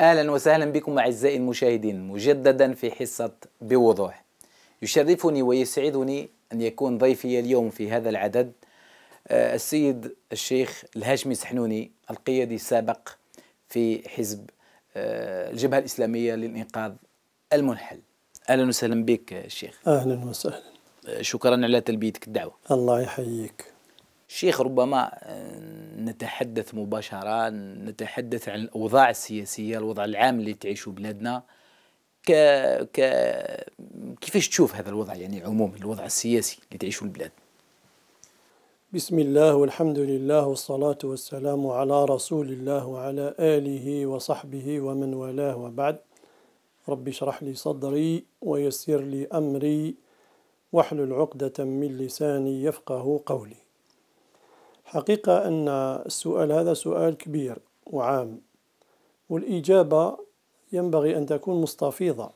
اهلا وسهلا بكم اعزائي المشاهدين مجددا في حصه بوضوح يشرفني ويسعدني ان يكون ضيفي اليوم في هذا العدد آه، السيد الشيخ الهاشمي سحنوني القيادي السابق في حزب آه، الجبهه الاسلاميه للانقاذ المنحل اهلا وسهلا بك الشيخ اهلا وسهلا آه، شكرا على تلبيتك الدعوه الله يحييك شيخ ربما آه، نتحدث مباشرة نتحدث عن الأوضاع السياسية الوضع العام اللي تعيشه بلادنا ك... ك... كيفاش تشوف هذا الوضع يعني عموم الوضع السياسي اللي تعيشه البلاد بسم الله والحمد لله والصلاة والسلام على رسول الله وعلى آله وصحبه ومن والاه وبعد ربي اشرح لي صدري ويسر لي أمري واحلل عقدة من لساني يفقه قولي حقيقة أن السؤال هذا سؤال كبير وعام والإجابة ينبغي أن تكون مستفيضة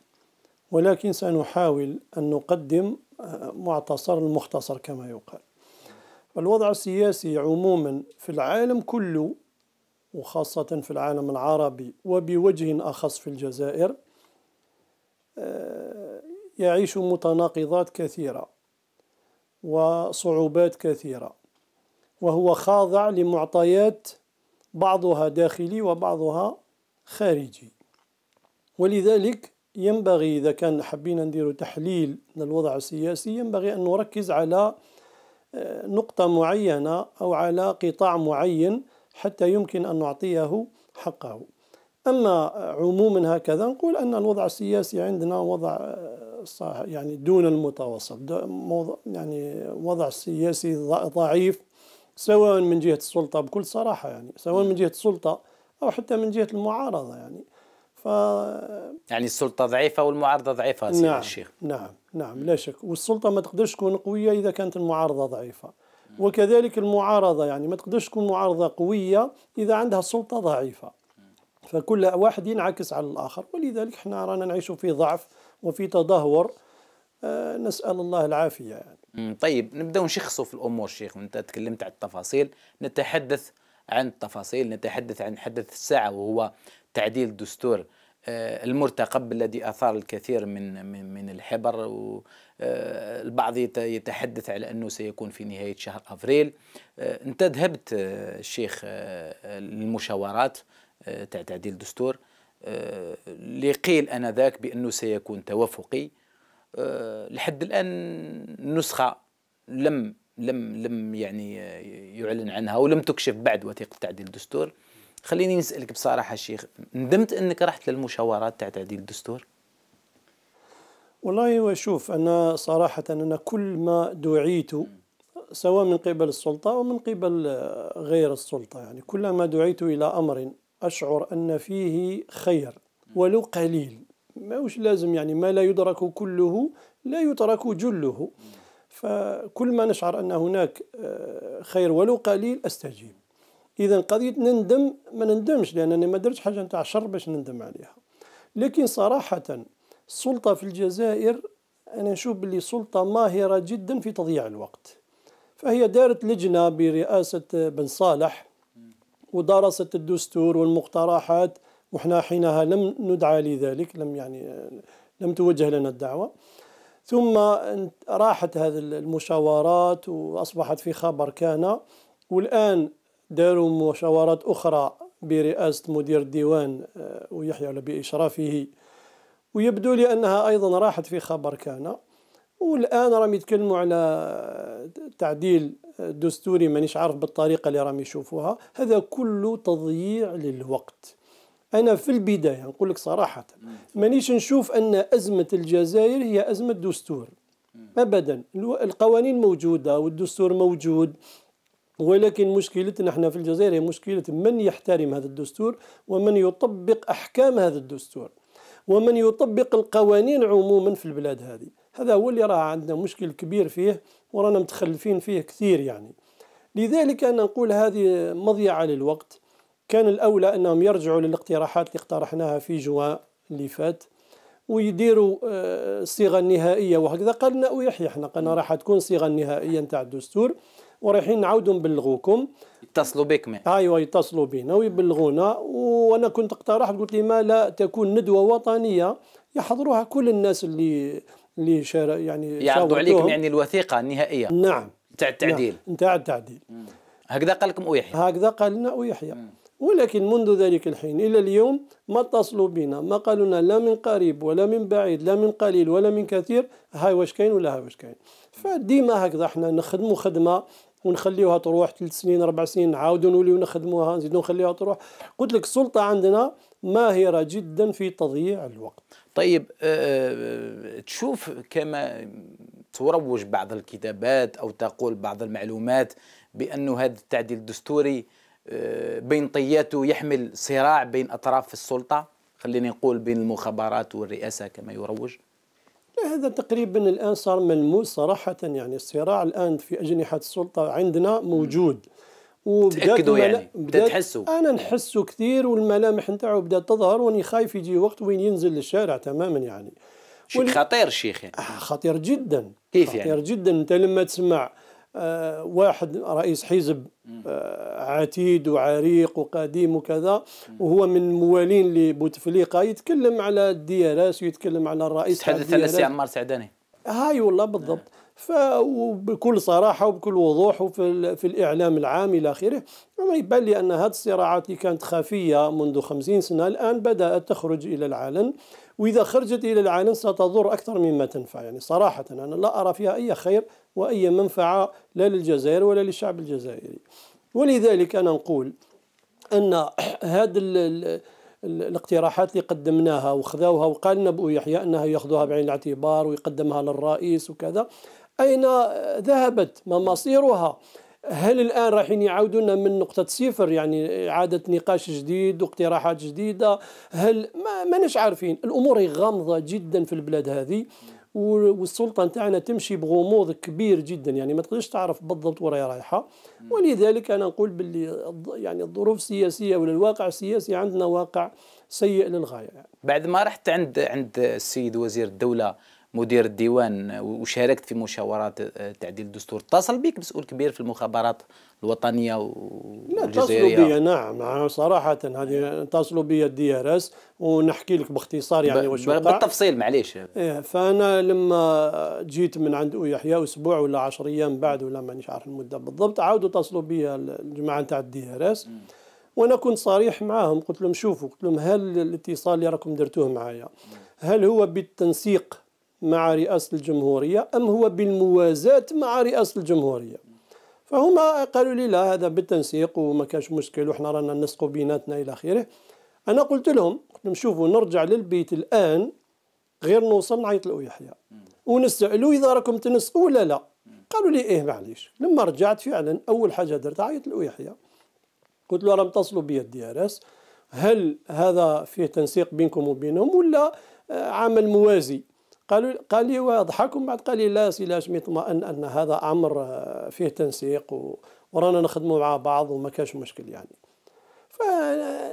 ولكن سنحاول أن نقدم آه، معتصر المختصر كما يقال الوضع السياسي عموما في العالم كله وخاصة في العالم العربي وبوجه أخص في الجزائر آه، يعيش متناقضات كثيرة وصعوبات كثيرة وهو خاضع لمعطيات بعضها داخلي وبعضها خارجي ولذلك ينبغي إذا كان حبينا ندير تحليل من الوضع السياسي ينبغي أن نركز على آه، نقطة معينة أو على قطاع معين حتى يمكن أن نعطيه حقه أما عموما هكذا نقول أن الوضع السياسي عندنا وضع آه، يعني دون المتوسط يعني وضع سياسي ضعيف سواء من جهة السلطة بكل صراحة يعني سواء من جهة السلطة أو حتى من جهة المعارضة يعني ف... يعني السلطة ضعيفة والمعارضة ضعيفة سيدي نعم الشيخ نعم نعم لا شك والسلطة ما تقدرش تكون قوية إذا كانت المعارضة ضعيفة وكذلك المعارضة يعني ما تقدرش تكون معارضة قوية إذا عندها سلطة ضعيفة فكل واحد ينعكس على الآخر ولذلك احنا رانا نعيش في ضعف وفي تدهور آه، نسأل الله العافية يعني طيب نبداو نشخصوا في الامور شيخ انت تكلمت عن التفاصيل نتحدث عن التفاصيل نتحدث عن حدث الساعه وهو تعديل الدستور آه، المرتقب الذي اثار الكثير من من من الحبر آه، البعض يتحدث على انه سيكون في نهايه شهر افريل آه، انت ذهبت الشيخ للمشاورات تاع تعديل الدستور اللي قيل انذاك بانه سيكون توافقي آه، لحد الان نسخه لم لم لم يعني يعلن عنها ولم تكشف بعد وثيقه تعديل الدستور خليني نسالك بصراحه شيخ ندمت انك رحت للمشاورات تاع تعديل الدستور والله شوف انا صراحه انا كل ما دعيت سواء من قبل السلطه او من قبل آه، غير السلطه يعني كلما دعيت الى امر اشعر ان فيه خير ولو قليل ماهوش لازم يعني ما لا يدرك كله لا يترك جله فكل ما نشعر أن هناك آه، خير ولو قليل أستجيب إذا قضية نندم ما نندمش لأنني ما درتش حاجة نتاع شر باش نندم عليها لكن صراحة السلطة في الجزائر أنا نشوف باللي سلطة ماهرة جدا في تضييع الوقت فهي دارت لجنة برئاسة بن صالح ودرست الدستور والمقترحات وحنا حينها لم ندعى لذلك لم يعني لم توجه لنا الدعوة ثم راحت هذه المشاورات وأصبحت في خبر كان والآن داروا مشاورات أخرى برئاسة مدير الديوان آه، ويحيى بإشرافه ويبدو لي أنها أيضا راحت في خبر كان والآن راهم يتكلموا على تعديل دستوري مانيش عارف بالطريقة اللي راهم يشوفوها هذا كله تضييع للوقت أنا في البداية نقول لك صراحة مانيش نشوف أن أزمة الجزائر هي أزمة دستور أبدا القوانين موجودة والدستور موجود ولكن مشكلتنا احنا في الجزائر هي مشكلة من يحترم هذا الدستور ومن يطبق أحكام هذا الدستور ومن يطبق القوانين عموما في البلاد هذه هذا هو اللي راه عندنا مشكل كبير فيه ورانا متخلفين فيه كثير يعني لذلك أنا نقول هذه مضيعة للوقت كان الأولى أنهم يرجعوا للاقتراحات اللي اقترحناها في جوان اللي فات ويديروا آه، الصيغة النهائية وهكذا قالنا ويحيى احنا قلنا راح تكون الصيغة النهائية نتاع الدستور ورايحين نعاودوا نبلغوكم يتصلوا بك معنا ايوا يتصلوا بنا ويبلغونا وانا كنت اقترحت قلت لي ما لا تكون ندوه وطنيه يحضروها كل الناس اللي اللي شار يعني يعرضوا عليكم يعني الوثيقه النهائيه نعم نتاع التعديل نعم. نتاع التعديل هكذا قال لكم ويحيى هكذا قال لنا ويحيى ولكن منذ ذلك الحين إلى اليوم ما اتصلوا بنا ما قالوا لنا لا من قريب ولا من بعيد لا من قليل ولا من كثير هاي واش كاين ولا هاي واش كاين فديما هكذا احنا نخدموا خدمه ونخليوها تروح ثلاث سنين اربع سنين نعاودوا نوليو نخدموها نزيدو نخليوها تروح قلت لك السلطه عندنا ماهره جدا في تضييع الوقت طيب أه, آه،, آه، تشوف كما تروج بعض الكتابات او تقول بعض المعلومات بانه هذا التعديل الدستوري بين طياته يحمل صراع بين أطراف السلطة خليني نقول بين المخابرات والرئاسة كما يروج هذا تقريبا الآن صار ملموس صراحة يعني الصراع الآن في أجنحة السلطة عندنا موجود تأكدوا يعني بدا تحسوا أنا نحسه كثير والملامح نتاعو بدأت تظهر وأني خايف يجي وقت وين ينزل للشارع تماما يعني شيء خطير شيخ يعني. آه، خطير جدا كيف خطير يعني؟ خطير جدا أنت لما تسمع آه، واحد رئيس حزب آه، عتيد وعريق وقديم وكذا وهو من موالين لبوتفليقه يتكلم على الدياراس ويتكلم على الرئيس تحدث على السي عمار سعداني هاي والله بالضبط نعم. فبكل صراحه وبكل وضوح وفي في الاعلام العام الى اخره ما يبان لي ان هذه الصراعات اللي كانت خفيه منذ خمسين سنه الان بدات تخرج الى العلن واذا خرجت الى العلن ستضر اكثر مما تنفع يعني صراحه انا لا ارى فيها اي خير وأي منفعة لا للجزائر ولا للشعب الجزائري ولذلك أنا نقول أن هذه الاقتراحات اللي قدمناها وخذوها وقال لنا بو يحيى أنها يأخذوها بعين الاعتبار ويقدمها للرئيس وكذا أين ذهبت ما مصيرها هل الآن رايحين يعاودونا من نقطة صفر يعني إعادة نقاش جديد واقتراحات جديدة هل ما, ما عارفين الأمور غامضة جدا في البلاد هذه والسلطه نتاعنا تمشي بغموض كبير جدا يعني ما تقدرش تعرف بالضبط وين رايحه ولذلك انا نقول باللي يعني الظروف السياسيه ولا الواقع السياسي عندنا واقع سيء للغايه يعني. بعد ما رحت عند عند السيد وزير الدوله مدير الديوان وشاركت في مشاورات آه، تعديل الدستور اتصل بك مسؤول كبير في المخابرات الوطنيه والجزائريه لا اتصلوا بي نعم صراحه هذه اتصلوا بي الدي ار اس ونحكي لك باختصار يعني واش بالتفصيل معليش إيه فانا لما جيت من عند يحيى اسبوع ولا 10 ايام بعد ولا مانيش عارف المده بالضبط عاودوا اتصلوا بي الجماعه نتاع الدي ار اس وانا كنت صريح معاهم قلت لهم شوفوا قلت لهم هل الاتصال اللي راكم درتوه معايا هل هو بالتنسيق مع رئاسة الجمهورية أم هو بالموازاة مع رئاسة الجمهورية فهما قالوا لي لا هذا بالتنسيق وما كانش مشكل وحنا رانا نسقوا بيناتنا إلى آخره أنا قلت لهم قلت لهم شوفوا نرجع للبيت الآن غير نوصل نعيط لأو يحيى ونسألوا إذا راكم تنسقوا ولا لا قالوا لي إيه معليش لما رجعت فعلا أول حاجة درت عيط لأو يحيى قلت له راهم اتصلوا بي الدي هل هذا فيه تنسيق بينكم وبينهم ولا آه، عمل موازي قالوا قال لي واضحك ومن بعد قال لي لا سي لا مطمئن ان هذا امر آه، فيه تنسيق ورانا نخدموا مع بعض وما كانش مشكل يعني ف...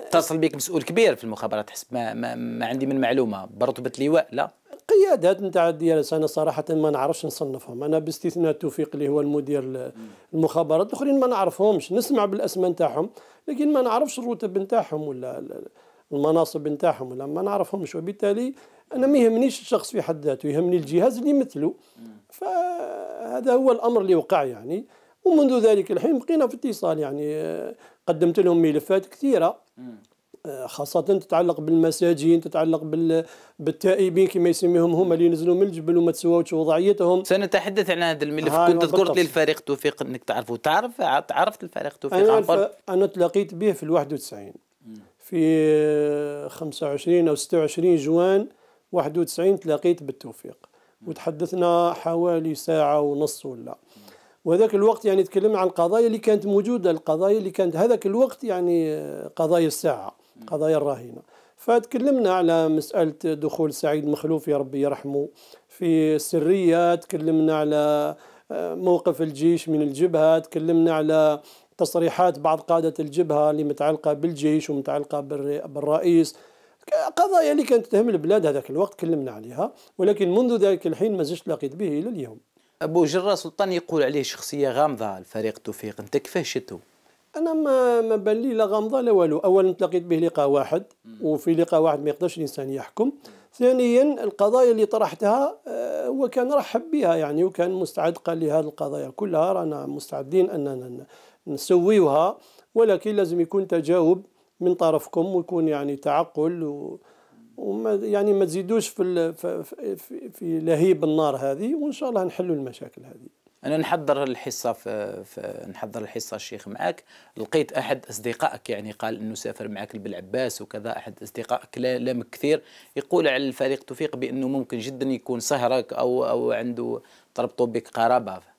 اتصل بك مسؤول كبير في المخابرات حسب ما, ما, ما عندي من معلومه برتبه لواء لا قيادات نتاع الديالس انا صراحه ما نعرفش نصنفهم انا باستثناء توفيق اللي هو المدير المخابرات الاخرين ما نعرفهمش نسمع بالاسماء نتاعهم لكن ما نعرفش الرتب نتاعهم ولا المناصب نتاعهم ولا ما نعرفهمش وبالتالي انا ما يهمنيش الشخص في حد ذاته يهمني الجهاز اللي مثله فهذا هو الامر اللي وقع يعني ومنذ ذلك الحين بقينا في اتصال يعني قدمت لهم ملفات كثيره آه، خاصة تتعلق بالمساجين تتعلق بال... بالتائبين كما يسميهم هما اللي نزلوا من الجبل وما تسواوش وضعيتهم سنتحدث عن هذا الملف كنت ذكرت لي الفريق توفيق انك تعرفه تعرف تعرفت الفريق توفيق أنا, الف... أنا تلاقيت به في ال 91 في 25 أو 26 جوان 91 تلاقيت بالتوفيق وتحدثنا حوالي ساعة ونص ولا وهذاك الوقت يعني تكلمنا عن القضايا اللي كانت موجودة القضايا اللي كانت هذاك الوقت يعني قضايا الساعة قضايا الراهينة فتكلمنا على مسألة دخول سعيد مخلوف يا ربي يرحمه في السرية تكلمنا على آه، موقف الجيش من الجبهة تكلمنا على تصريحات بعض قادة الجبهة اللي متعلقة بالجيش ومتعلقة بالرئيس قضايا اللي يعني كانت تهم البلاد هذاك الوقت تكلمنا عليها ولكن منذ ذلك الحين ما زلت لاقيت به الى اليوم ابو جرا سلطان يقول عليه شخصيه غامضه الفريق توفيق انت كيفاش شتو انا ما ما بان لي لا غامضه لا والو اولا تلاقيت به لقاء واحد وفي لقاء واحد ما يقدرش الانسان يحكم ثانيا القضايا اللي طرحتها آه، هو كان رحب بها يعني وكان مستعد قال لي هذه القضايا كلها رانا مستعدين اننا نسويوها ولكن لازم يكون تجاوب من طرفكم ويكون يعني تعقل و وما يعني ما تزيدوش في, في في لهيب النار هذه وان شاء الله نحلوا المشاكل هذه انا نحضر الحصه في, في نحضر الحصه الشيخ معك لقيت احد اصدقائك يعني قال انه سافر معك بالعباس وكذا احد اصدقائك لامك كثير يقول على الفريق توفيق بانه ممكن جدا يكون سهرك او او عنده تربطوا بك قرابه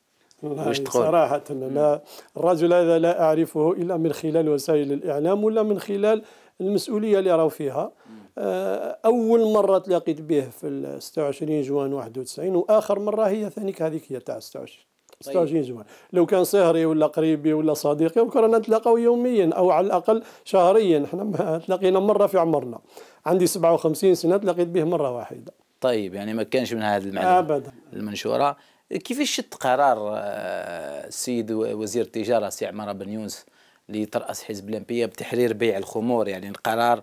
صراحة أنا الرجل هذا لا أعرفه إلا من خلال وسائل الإعلام ولا من خلال المسؤولية اللي راهو فيها آه، أول مرة تلاقيت به في 26 جوان 91 وآخر مرة هي ثانيك هذيك هي تاع 26 26 طيب. جوان لو كان صهري ولا قريبي ولا صديقي وكنا نتلاقاو يوميا او على الاقل شهريا احنا تلاقينا مره في عمرنا عندي 57 سنه تلاقيت به مره واحده طيب يعني ما كانش من هذه المعلومه ابدا المنشوره كيفاش شد قرار آه، السيد وزير التجاره سي عماره بن يونس اللي تراس حزب الانبياء بتحرير بيع الخمور يعني القرار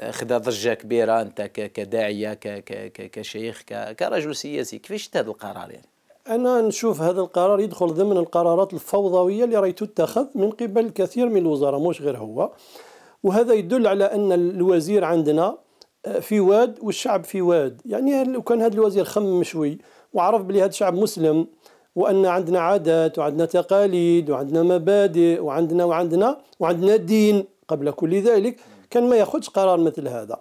آه، خذا ضجه كبيره انت كداعيه كشيخ كرجل سياسي كيفاش شد هذا القرار يعني؟ انا نشوف هذا القرار يدخل ضمن القرارات الفوضويه اللي راهي تتخذ من قبل كثير من الوزراء مش غير هو وهذا يدل على ان الوزير عندنا آه، في واد والشعب في واد يعني لو كان هذا الوزير خمم شوي وعرف بلي هذا شعب مسلم وان عندنا عادات وعندنا تقاليد وعندنا مبادئ وعندنا وعندنا وعندنا دين قبل كل ذلك كان ما ياخذش قرار مثل هذا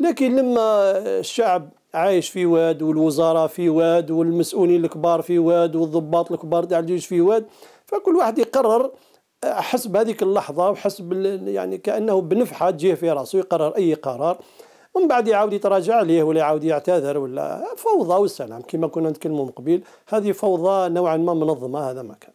لكن لما الشعب عايش في واد والوزراء في واد والمسؤولين الكبار في واد والضباط الكبار تاع الجيش في واد فكل واحد يقرر حسب هذيك اللحظه وحسب يعني كانه بنفحه تجيه في راسه يقرر اي قرار ومن بعد يعاود يتراجع عليه ولا يعاود يعتذر ولا فوضى والسلام كما كنا نتكلموا من قبيل هذه فوضى نوعا ما منظمه هذا ما كان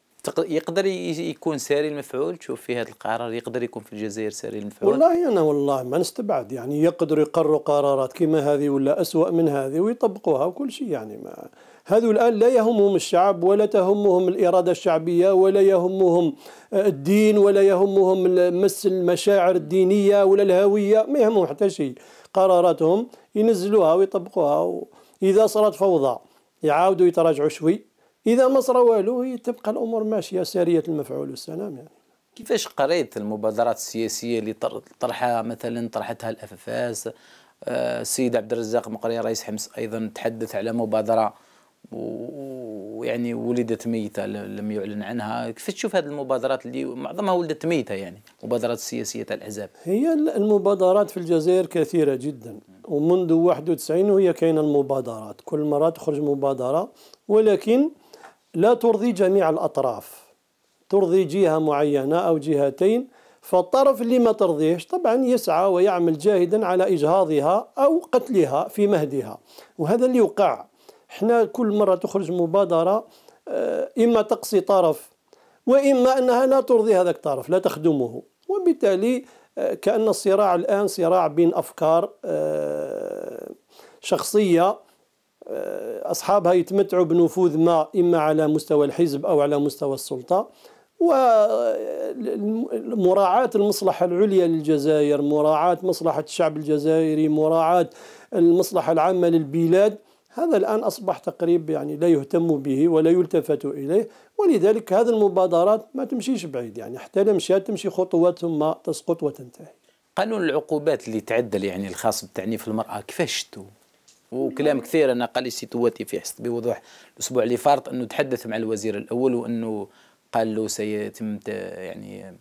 يقدر يكون ساري المفعول تشوف في هذا القرار يقدر يكون في الجزائر ساري المفعول والله انا والله ما نستبعد يعني يقدروا يقروا قرارات كما هذه ولا اسوء من هذه ويطبقوها وكل شيء يعني ما هذو الآن لا يهمهم الشعب ولا تهمهم الإرادة الشعبية ولا يهمهم الدين ولا يهمهم مس المشاعر الدينية ولا الهوية ما يهمهم حتى شيء قراراتهم ينزلوها ويطبقوها اذا صارت فوضى يعاودوا يتراجعوا شوي اذا ما صرا والو تبقى الامور ماشيه ساريه المفعول والسلام يعني كيفاش قريت المبادرات السياسيه اللي طرحها مثلا طرحتها الاف اف اس آه، السيد عبد الرزاق مقري رئيس حمص ايضا تحدث على مبادره ويعني ولدت ميته لم يعلن عنها كيف تشوف هذه المبادرات اللي معظمها ولدت ميته يعني مبادرات سياسيه تاع الاحزاب هي المبادرات في الجزائر كثيره جدا ومنذ 91 وهي كاينه المبادرات كل مره تخرج مبادره ولكن لا ترضي جميع الاطراف ترضي جهه معينه او جهتين فالطرف اللي ما ترضيهش طبعا يسعى ويعمل جاهدا على اجهاضها او قتلها في مهدها وهذا اللي وقع حنا كل مرة تخرج مبادرة آه، إما تقصي طرف وإما أنها لا ترضي هذاك الطرف لا تخدمه وبالتالي آه، كأن الصراع الآن صراع بين أفكار آه، شخصية أصحابها يتمتعوا بنفوذ ما إما على مستوى الحزب أو على مستوى السلطة ومراعاة المصلحة العليا للجزائر مراعاة مصلحة الشعب الجزائري مراعاة المصلحة العامة للبلاد هذا الآن أصبح تقريب يعني لا يهتم به ولا يلتفت إليه ولذلك هذه المبادرات ما تمشيش بعيد يعني حتى لو مشات تمشي خطوات ثم تسقط وتنتهي قانون العقوبات اللي تعدل يعني الخاص بتعنيف المرأة كيفاش وكلام كثير أنا قال لي في حسب بوضوح الأسبوع اللي فارط أنه تحدث مع الوزير الأول وأنه قال له سيتم يعني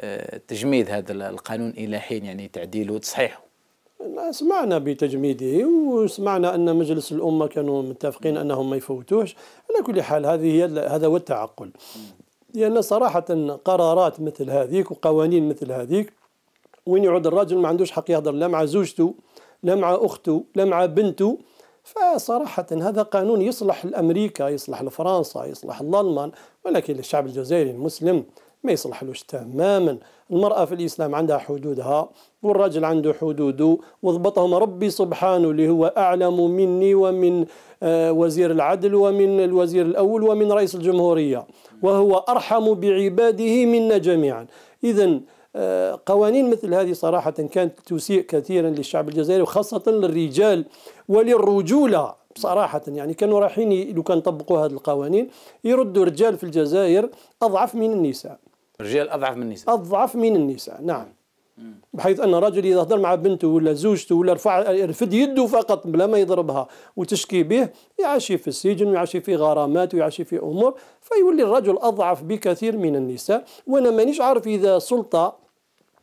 آه، تجميد هذا القانون إلى حين يعني تعديله وتصحيحه سمعنا بتجميده وسمعنا ان مجلس الامه كانوا متفقين انهم ما يفوتوش على كل حال هذه هي هذا هو التعقل لان صراحه قرارات مثل هذيك وقوانين مثل هذيك وين يعود الرجل ما عندوش حق يهضر لا مع زوجته لا مع اخته لا مع بنته فصراحة هذا قانون يصلح لأمريكا يصلح لفرنسا يصلح للألمان ولكن للشعب الجزائري المسلم ما يصلحلوش تماما المرأة في الإسلام عندها حدودها والراجل عنده حدوده وضبطهم ربي سبحانه اللي هو أعلم مني ومن آه، وزير العدل ومن الوزير الأول ومن رئيس الجمهورية وهو أرحم بعباده منا جميعا إذا آه، قوانين مثل هذه صراحة كانت تسيء كثيرا للشعب الجزائري وخاصة للرجال وللرجولة بصراحة يعني كانوا رايحين لو كان طبقوا هذه القوانين يردوا الرجال في الجزائر أضعف من النساء الرجال أضعف من النساء أضعف من النساء نعم بحيث ان الرجل اذا هضر مع بنته ولا زوجته ولا رفع رفد يده فقط بلا ما يضربها وتشكي به يعشي في السجن ويعشي في غرامات ويعشي في امور فيولي الرجل اضعف بكثير من النساء وانا مانيش عارف اذا سلطه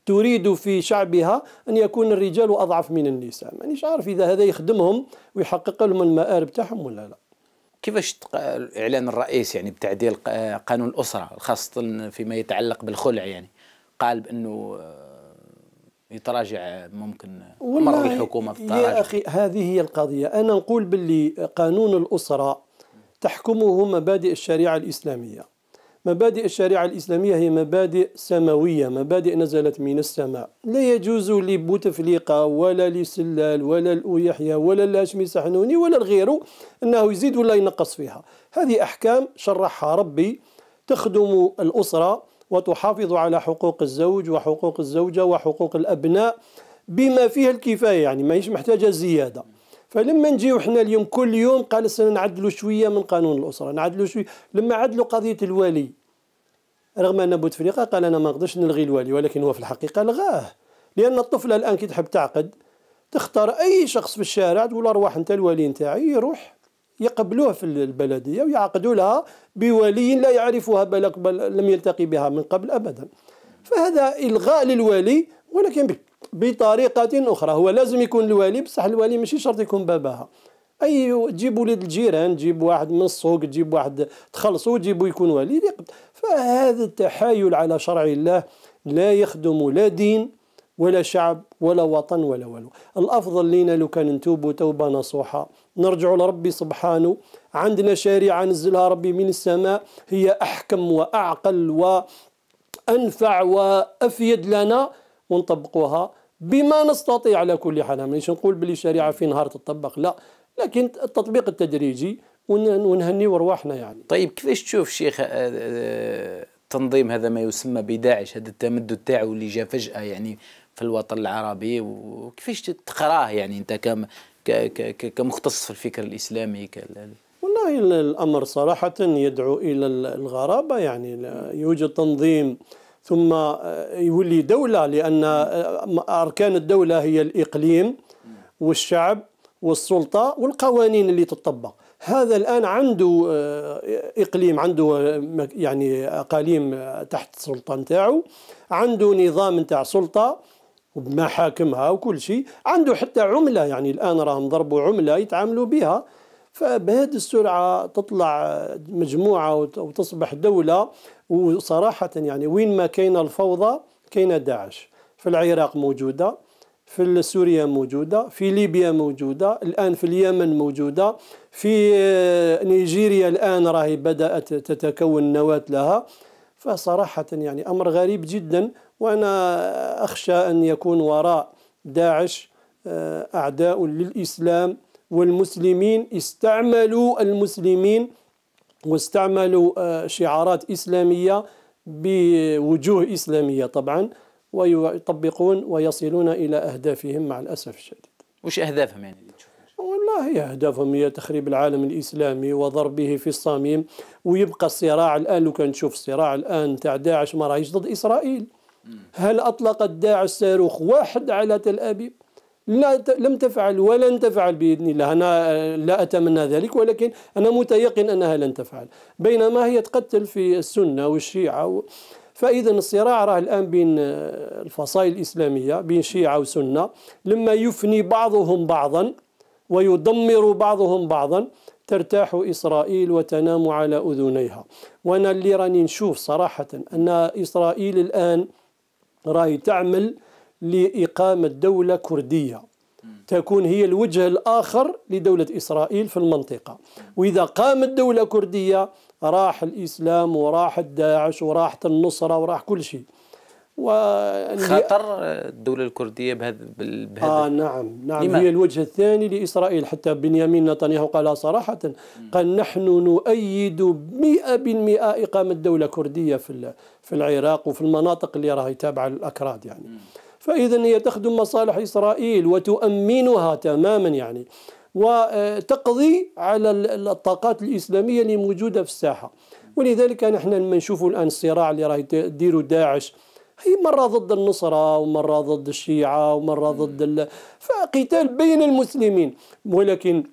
تريد في شعبها أن يكون الرجال أضعف من النساء مانيش عارف إذا هذا يخدمهم ويحقق لهم المآرب تاعهم ولا لا كيفاش اعلان الرئيس يعني بتعديل قانون الأسرة خاصة فيما يتعلق بالخلع يعني قال بأنه آه، يتراجع ممكن امر الحكومه في التراجع يا اخي هذه هي القضيه انا نقول باللي قانون الاسره تحكمه مبادئ الشريعه الاسلاميه مبادئ الشريعه الاسلاميه هي مبادئ سماويه مبادئ نزلت من السماء لا يجوز لبوتفليقه ولا لسلال ولا الأويحية ولا الهاشمي سحنوني ولا غيره انه يزيد ولا ينقص فيها هذه احكام شرحها ربي تخدم الاسره وتحافظ على حقوق الزوج وحقوق الزوجة وحقوق الأبناء بما فيها الكفاية يعني ماهيش محتاجة زيادة فلما نجيو حنا اليوم كل يوم قال السنة نعدلوا شوية من قانون الأسرة نعدلوا شوية لما عدلوا قضية الوالي رغم أن بوتفليقة قال أنا ما نقدرش نلغي الوالي ولكن هو في الحقيقة لغاه لأن الطفلة الآن كي تحب تعقد تختار أي شخص في الشارع تقول أرواح أنت الوالي نتاعي يروح يقبلوه في البلدية ويعقدوا لها بولي لا يعرفها بل لم يلتقي بها من قبل أبدا فهذا إلغاء للولي ولكن بطريقة أخرى هو لازم يكون الوالي بصح الوالي ماشي شرط يكون باباها أي تجيب ولد الجيران تجيب واحد من السوق تجيب واحد تخلصوا تجيبوا يكون والي فهذا التحايل على شرع الله لا يخدم لا دين ولا شعب ولا وطن ولا والو الأفضل لينا لو كان نتوبوا توبة نصوحة نرجع لربي سبحانه عندنا شريعة نزلها ربي من السماء هي أحكم وأعقل وأنفع وأفيد لنا ونطبقوها بما نستطيع على كل حال مانيش نقول بلي الشريعة في نهار تطبق لا لكن التطبيق التدريجي ونهني ارواحنا يعني طيب كيفاش تشوف شيخ آه، آه، تنظيم هذا ما يسمى بداعش هذا التمدد تاعو اللي جاء فجأة يعني في الوطن العربي وكيفاش تقراه يعني انت كم كمختص في الفكر الاسلامي والله الامر صراحه يدعو الى الغرابه يعني يوجد تنظيم ثم آه، يولي دوله لان آه، اركان الدوله هي الاقليم والشعب والسلطه والقوانين اللي تطبق هذا الان عنده آه، اقليم عنده يعني اقاليم تحت السلطه نتاعو عنده نظام نتاع سلطه بمحاكمها وكل شيء عنده حتى عملة يعني الآن راهم ضربوا عملة يتعاملوا بها فبهذه السرعة تطلع مجموعة وتصبح دولة وصراحة يعني وين ما كان الفوضى كان داعش في العراق موجودة في سوريا موجودة في ليبيا موجودة الآن في اليمن موجودة في نيجيريا الآن راهي بدأت تتكون نواة لها فصراحة يعني أمر غريب جدا وأنا أخشى أن يكون وراء داعش آه، أعداء للإسلام والمسلمين استعملوا المسلمين واستعملوا آه، شعارات إسلامية بوجوه إسلامية طبعا ويطبقون ويصلون إلى أهدافهم مع الأسف الشديد وش أهدافهم يعني والله هي أهدافهم هي تخريب العالم الإسلامي وضربه في الصميم ويبقى الصراع الآن لو كان نشوف الصراع الآن تاع داعش ما راهيش ضد إسرائيل هل أطلق الداعي الصاروخ واحد على تل أبيب لا لم تفعل ولن تفعل باذن الله انا لا اتمنى ذلك ولكن انا متيقن انها لن تفعل بينما هي تقتل في السنه والشيعه و... فاذا الصراع راه الان بين آه، الفصائل الاسلاميه بين شيعه وسنه لما يفني بعضهم بعضا ويدمر بعضهم بعضا ترتاح اسرائيل وتنام على اذنيها وانا اللي راني نشوف صراحه ان اسرائيل الان راهي تعمل لإقامة دولة كردية تكون هي الوجه الآخر لدولة إسرائيل في المنطقة وإذا قامت دولة كردية راح الإسلام وراح الداعش وراحت النصرة وراح كل شيء خطر الدولة الكردية بهذا بهذا آه نعم نعم لما؟ هي الوجه الثاني لإسرائيل حتى بنيامين نتنياهو قال صراحة قال نحن نؤيد 100% إقامة دولة كردية في في العراق وفي المناطق اللي راهي تابعة للأكراد يعني فإذا هي تخدم مصالح إسرائيل وتؤمنها تماما يعني وتقضي على الطاقات الإسلامية اللي موجودة في الساحة ولذلك نحن لما نشوفوا الآن الصراع اللي راهي تديره داعش هي مرة ضد النصرة ومرة ضد الشيعة ومرة ضد ال... فقتال بين المسلمين ولكن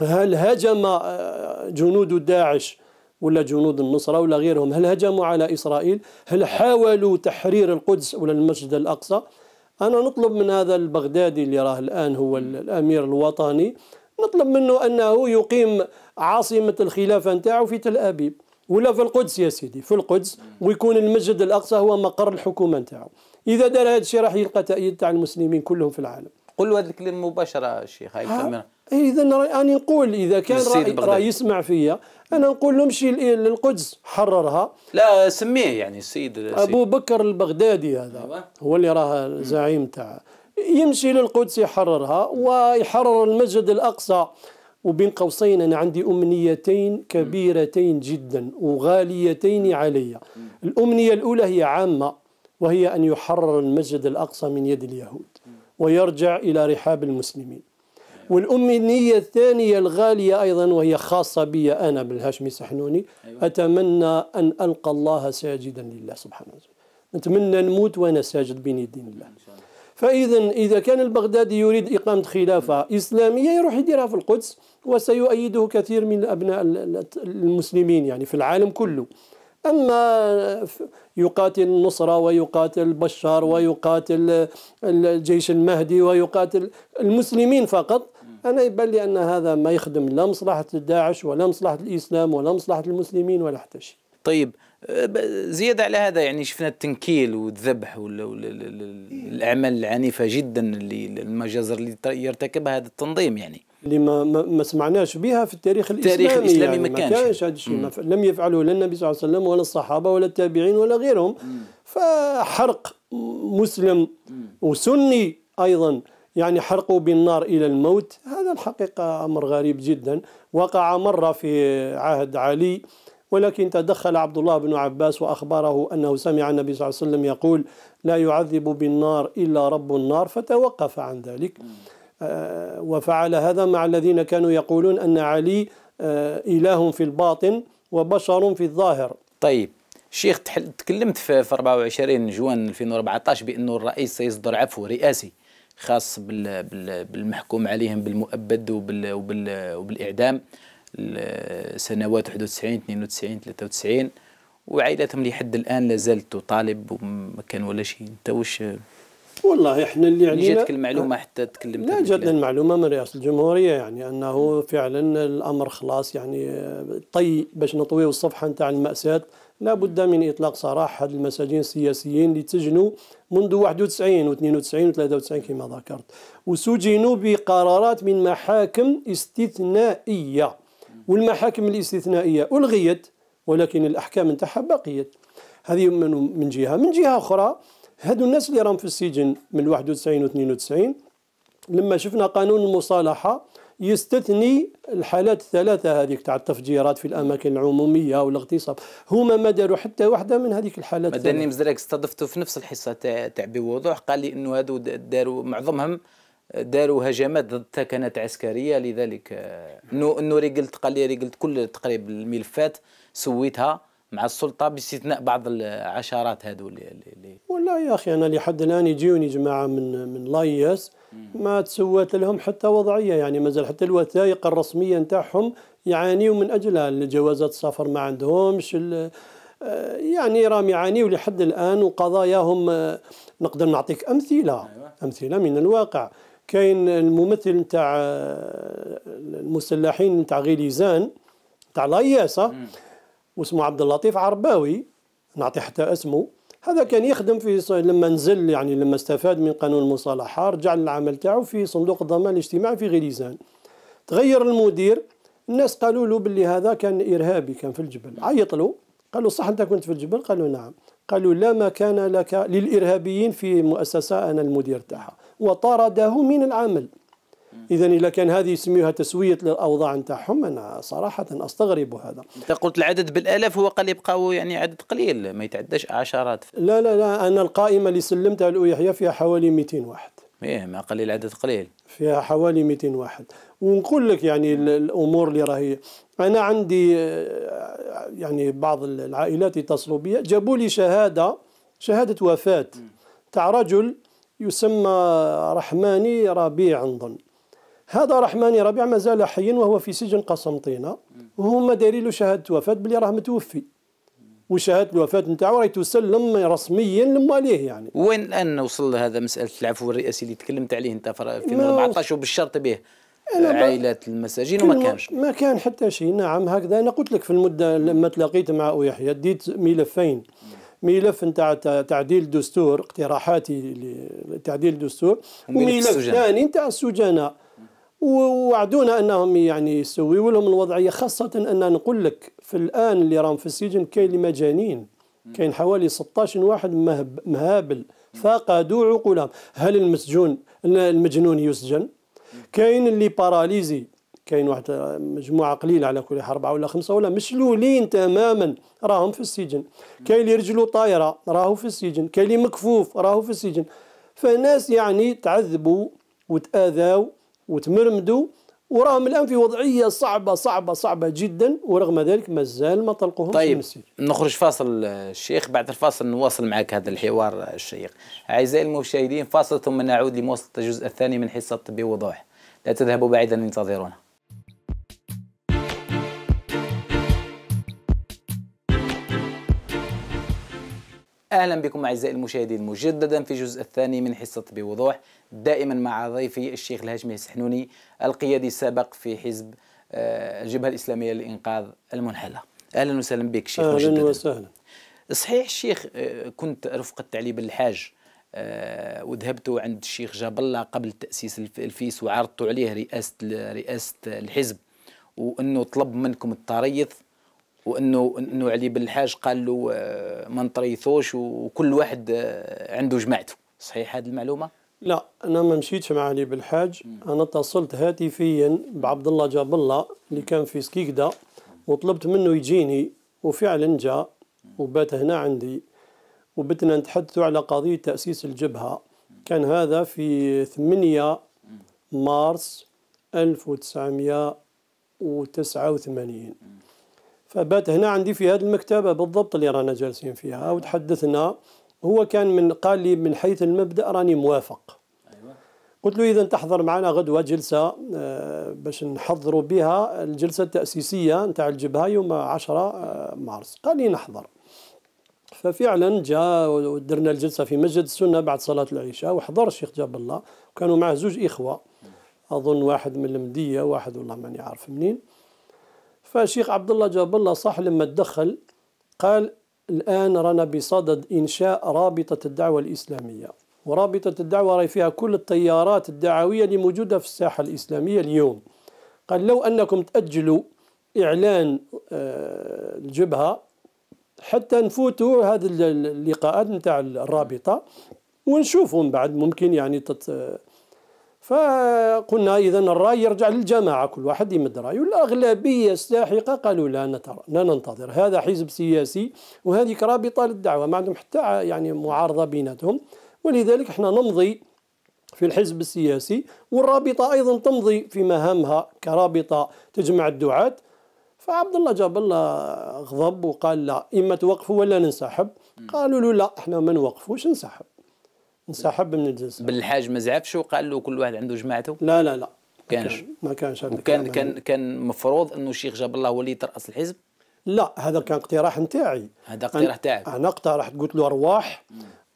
هل هجم آه، جنود داعش ولا جنود النصرة ولا غيرهم هل هجموا على إسرائيل هل حاولوا تحرير القدس ولا المسجد الأقصى أنا نطلب من هذا البغدادي اللي راه الآن هو الأمير الوطني نطلب منه أنه يقيم عاصمة الخلافة نتاعو في تل أبيب ولا في القدس يا سيدي في القدس ويكون المسجد الاقصى هو مقر الحكومه نتاعو اذا دار هذا الشيء راح يلقى تاييد تاع المسلمين كلهم في العالم قل هذا الكلام مباشره الشيخ إيه، اذا راني نقول اذا كان راه يسمع فيا انا نقول له امشي للقدس حررها لا سميه يعني السيد ابو بكر البغدادي هذا أيوة. هو اللي راه زعيم تاع يمشي للقدس يحررها ويحرر المسجد الاقصى وبين قوسين أنا عندي أمنيتين كبيرتين جدا وغاليتين علي الأمنية الأولى هي عامة وهي أن يحرر المسجد الأقصى من يد اليهود ويرجع إلى رحاب المسلمين والأمنية الثانية الغالية أيضا وهي خاصة بي أنا بالهاشمي سحنوني أيوة. أتمنى أن ألقى الله ساجدا لله سبحانه وتعالى نتمنى نموت وأنا ساجد بين يدين الله فإذا إذا كان البغدادي يريد إقامة خلافة إسلامية يروح يديرها في القدس وسيؤيده كثير من أبناء المسلمين يعني في العالم كله أما يقاتل النصرة ويقاتل بشار ويقاتل الجيش المهدي ويقاتل المسلمين فقط أنا يبان لي أن هذا ما يخدم لا مصلحة داعش ولا مصلحة الإسلام ولا مصلحة المسلمين ولا حتى شيء طيب زيادة على هذا يعني شفنا التنكيل والذبح والأعمال العنيفة جدا اللي المجازر اللي يرتكبها هذا التنظيم يعني اللي ما, ما سمعناش بها في التاريخ الاسلامي التاريخ الاسلامي يعني ما كانش, كانش هذا الشيء لم يفعله لا النبي صلى الله عليه وسلم ولا الصحابه ولا التابعين ولا غيرهم مم. فحرق مسلم مم. وسني ايضا يعني حرقوا بالنار الى الموت هذا الحقيقه امر غريب جدا وقع مره في عهد علي ولكن تدخل عبد الله بن عباس وأخبره أنه سمع النبي صلى الله عليه وسلم يقول لا يعذب بالنار إلا رب النار فتوقف عن ذلك آه، وفعل هذا مع الذين كانوا يقولون أن علي آه، إله في الباطن وبشر في الظاهر طيب شيخ تكلمت في 24 جوان 2014 بأنه الرئيس سيصدر عفو رئاسي خاص بالمحكوم عليهم بالمؤبد وبالإعدام سنوات 91 92 93 وعائلتهم لحد الان لا زالت تطالب وما كان ولا شيء انت واش والله احنا اللي يعني جاتك المعلومه حتى تكلمت لا جاتنا المعلومه من رئاسه الجمهوريه يعني انه فعلا الامر خلاص يعني طي باش نطويو الصفحه نتاع الماساه لابد من اطلاق سراح هاد المساجين السياسيين اللي تسجنوا منذ 91 و92 و93 كما ذكرت وسجنوا بقرارات من محاكم استثنائيه والمحاكم الاستثنائية ألغيت ولكن الأحكام نتاعها بقيت هذه من جهة من جهة أخرى هادو الناس اللي راهم في السجن من 91 و 92 لما شفنا قانون المصالحة يستثني الحالات الثلاثة هذيك تاع التفجيرات في الأماكن العمومية والاغتصاب هما ما داروا حتى واحدة من هذيك الحالات مدني مزراك استضفته في نفس الحصة تاع بوضوح قال لي أنه هادو داروا معظمهم داروا هجمات ضد تكنات عسكريه لذلك آه، نو نو قلت قال لي قلت كل تقريب الملفات سويتها مع السلطه باستثناء بعض العشرات هذو اللي, اللي والله يا اخي انا لحد الان يجوني جماعه من من لايس ما تسوت لهم حتى وضعيه يعني مازال حتى الوثائق الرسميه نتاعهم يعانيوا من اجلها الجوازات السفر ما عندهمش آه، يعني راهم يعانيوا لحد الان وقضاياهم آه، نقدر نعطيك امثله أيوة. امثله من الواقع كاين الممثل نتاع المسلحين نتاع غليزان نتاع لاياسة واسمه عبد اللطيف عرباوي نعطي حتى اسمه هذا كان يخدم في لما نزل يعني لما استفاد من قانون المصالحة رجع للعمل تاعو في صندوق الضمان الاجتماعي في غليزان تغير المدير الناس قالوا له باللي هذا كان إرهابي كان في الجبل عيط له قالوا صح أنت كنت في الجبل قالوا نعم قالوا لا مكان لك للإرهابيين في مؤسسة أنا المدير تاعها وطرده من العمل اذا اذا كان هذه يسميها تسويه للاوضاع نتاعهم انا صراحه استغرب هذا انت قلت العدد بالالاف هو قال يبقاو يعني عدد قليل ما يتعداش عشرات لا لا لا انا القائمه اللي سلمتها يحيى فيها حوالي 200 واحد ايه ما قليل عدد قليل فيها حوالي 200 واحد ونقول لك يعني الامور اللي راهي انا عندي يعني بعض العائلات اتصلوا بي جابوا لي شهاده شهاده وفاه تاع رجل يسمى رحماني ربيع نظن هذا رحماني ربيع مازال حي وهو في سجن قسنطينة وهما دايرين له شهادة وفاة بلي راه متوفي وشهاده الوفاه نتاعو راهي تسلم رسميا لمواليه يعني وين الان وصل هذا مساله العفو الرئاسي اللي تكلمت عليه انت في 2014 وبالشرط به عائلات المساجين وما كانش ما كان حتى شيء نعم هكذا انا قلت لك في المده لما تلاقيت مع ابو يحيى ديت ملفين ملف نتاع تعديل الدستور اقتراحاتي لتعديل الدستور وملف ثاني نتاع السجناء ووعدونا انهم يعني يسويوا لهم الوضعيه خاصه ان نقول لك في الان اللي راهم في السجن كاين اللي مجانين كاين حوالي 16 واحد مهب مهابل فقدوا عقولهم هل المسجون المجنون يسجن كاين اللي باراليزي كاين واحد مجموعه قليله على كل اربعه ولا خمسه ولا مشلولين تماما راهم في السجن كاين اللي رجله طايره راهو في السجن كاين اللي مكفوف راهو في السجن فناس يعني تعذبوا وتاذاوا وتمرمدوا وراهم الان في وضعيه صعبه صعبه صعبه جدا ورغم ذلك مازال ما طلقوهم طيب من السجن. نخرج فاصل الشيخ بعد الفاصل نواصل معك هذا الحوار الشيق اعزائي المشاهدين فاصل ثم نعود لمواصله الجزء الثاني من حصه الطب بوضوح لا تذهبوا بعيدا انتظرونا اهلا بكم اعزائي المشاهدين مجددا في الجزء الثاني من حصه بوضوح دائما مع ضيفي الشيخ الهاشمي السحنوني القيادي السابق في حزب آه، الجبهه الاسلاميه لانقاذ المنحله اهلا وسهلا بك شيخ اهلا وسهلا صحيح الشيخ آه، كنت رفقه تعليم الحاج آه، وذهبت عند الشيخ جاب الله قبل تاسيس الفيس وعرضت عليه رئاسه رئاسه الحزب وانه طلب منكم التريث وانه انه علي بن الحاج قال له آه، ما نطريثوش وكل واحد آه، عنده جماعته صحيح هذه المعلومه لا انا ما مشيتش مع علي بن الحاج انا اتصلت هاتفيا بعبد الله جاب الله اللي كان في سكيكدا وطلبت منه يجيني وفعلا جاء وبات هنا عندي وبتنا نتحدثوا على قضية تأسيس الجبهة كان هذا في 8 مارس 1989 فبات هنا عندي في هذه المكتبة بالضبط اللي رانا جالسين فيها وتحدثنا هو كان من قال لي من حيث المبدأ راني موافق أيوة. قلت له إذا تحضر معنا غدوة جلسة آه، باش نحضروا بها الجلسة التأسيسية نتاع الجبهة يوم 10 آه، مارس قال لي نحضر ففعلا جاء ودرنا الجلسة في مسجد السنة بعد صلاة العشاء وحضر الشيخ جاب الله وكانوا معه زوج إخوة أظن واحد من المدية واحد والله ماني عارف منين فالشيخ عبد الله جاب الله صح لما تدخل قال الآن رانا بصدد إنشاء رابطة الدعوة الإسلامية ورابطة الدعوة راهي فيها كل التيارات الدعوية اللي موجودة في الساحة الإسلامية اليوم قال لو أنكم تأجلوا إعلان آه، الجبهة حتى نفوتوا هذه اللقاءات نتاع الرابطة ونشوفوا من بعد ممكن يعني تت فقلنا إذا الرأي يرجع للجماعة كل واحد يمد رأيه الأغلبية الساحقة قالوا لا نترى لا ننتظر هذا حزب سياسي وهذيك رابطة للدعوة ما عندهم حتى يعني معارضة بيناتهم ولذلك احنا نمضي في الحزب السياسي والرابطة أيضا تمضي في مهامها كرابطة تجمع الدعاة فعبد الله جاب الله غضب وقال لا إما توقفوا ولا ننسحب قالوا له لا احنا ما نوقفوش ننسحب انسحب من الجلسه بالحاج ما زعفش وقال له كل واحد عنده جماعته لا لا لا كانش ما كانش هذا كان كان كان مفروض انه الشيخ جاب الله هو اللي يتراس الحزب لا هذا كان اقتراح نتاعي هذا اقتراح تاعك انا اقترحت قلت له ارواح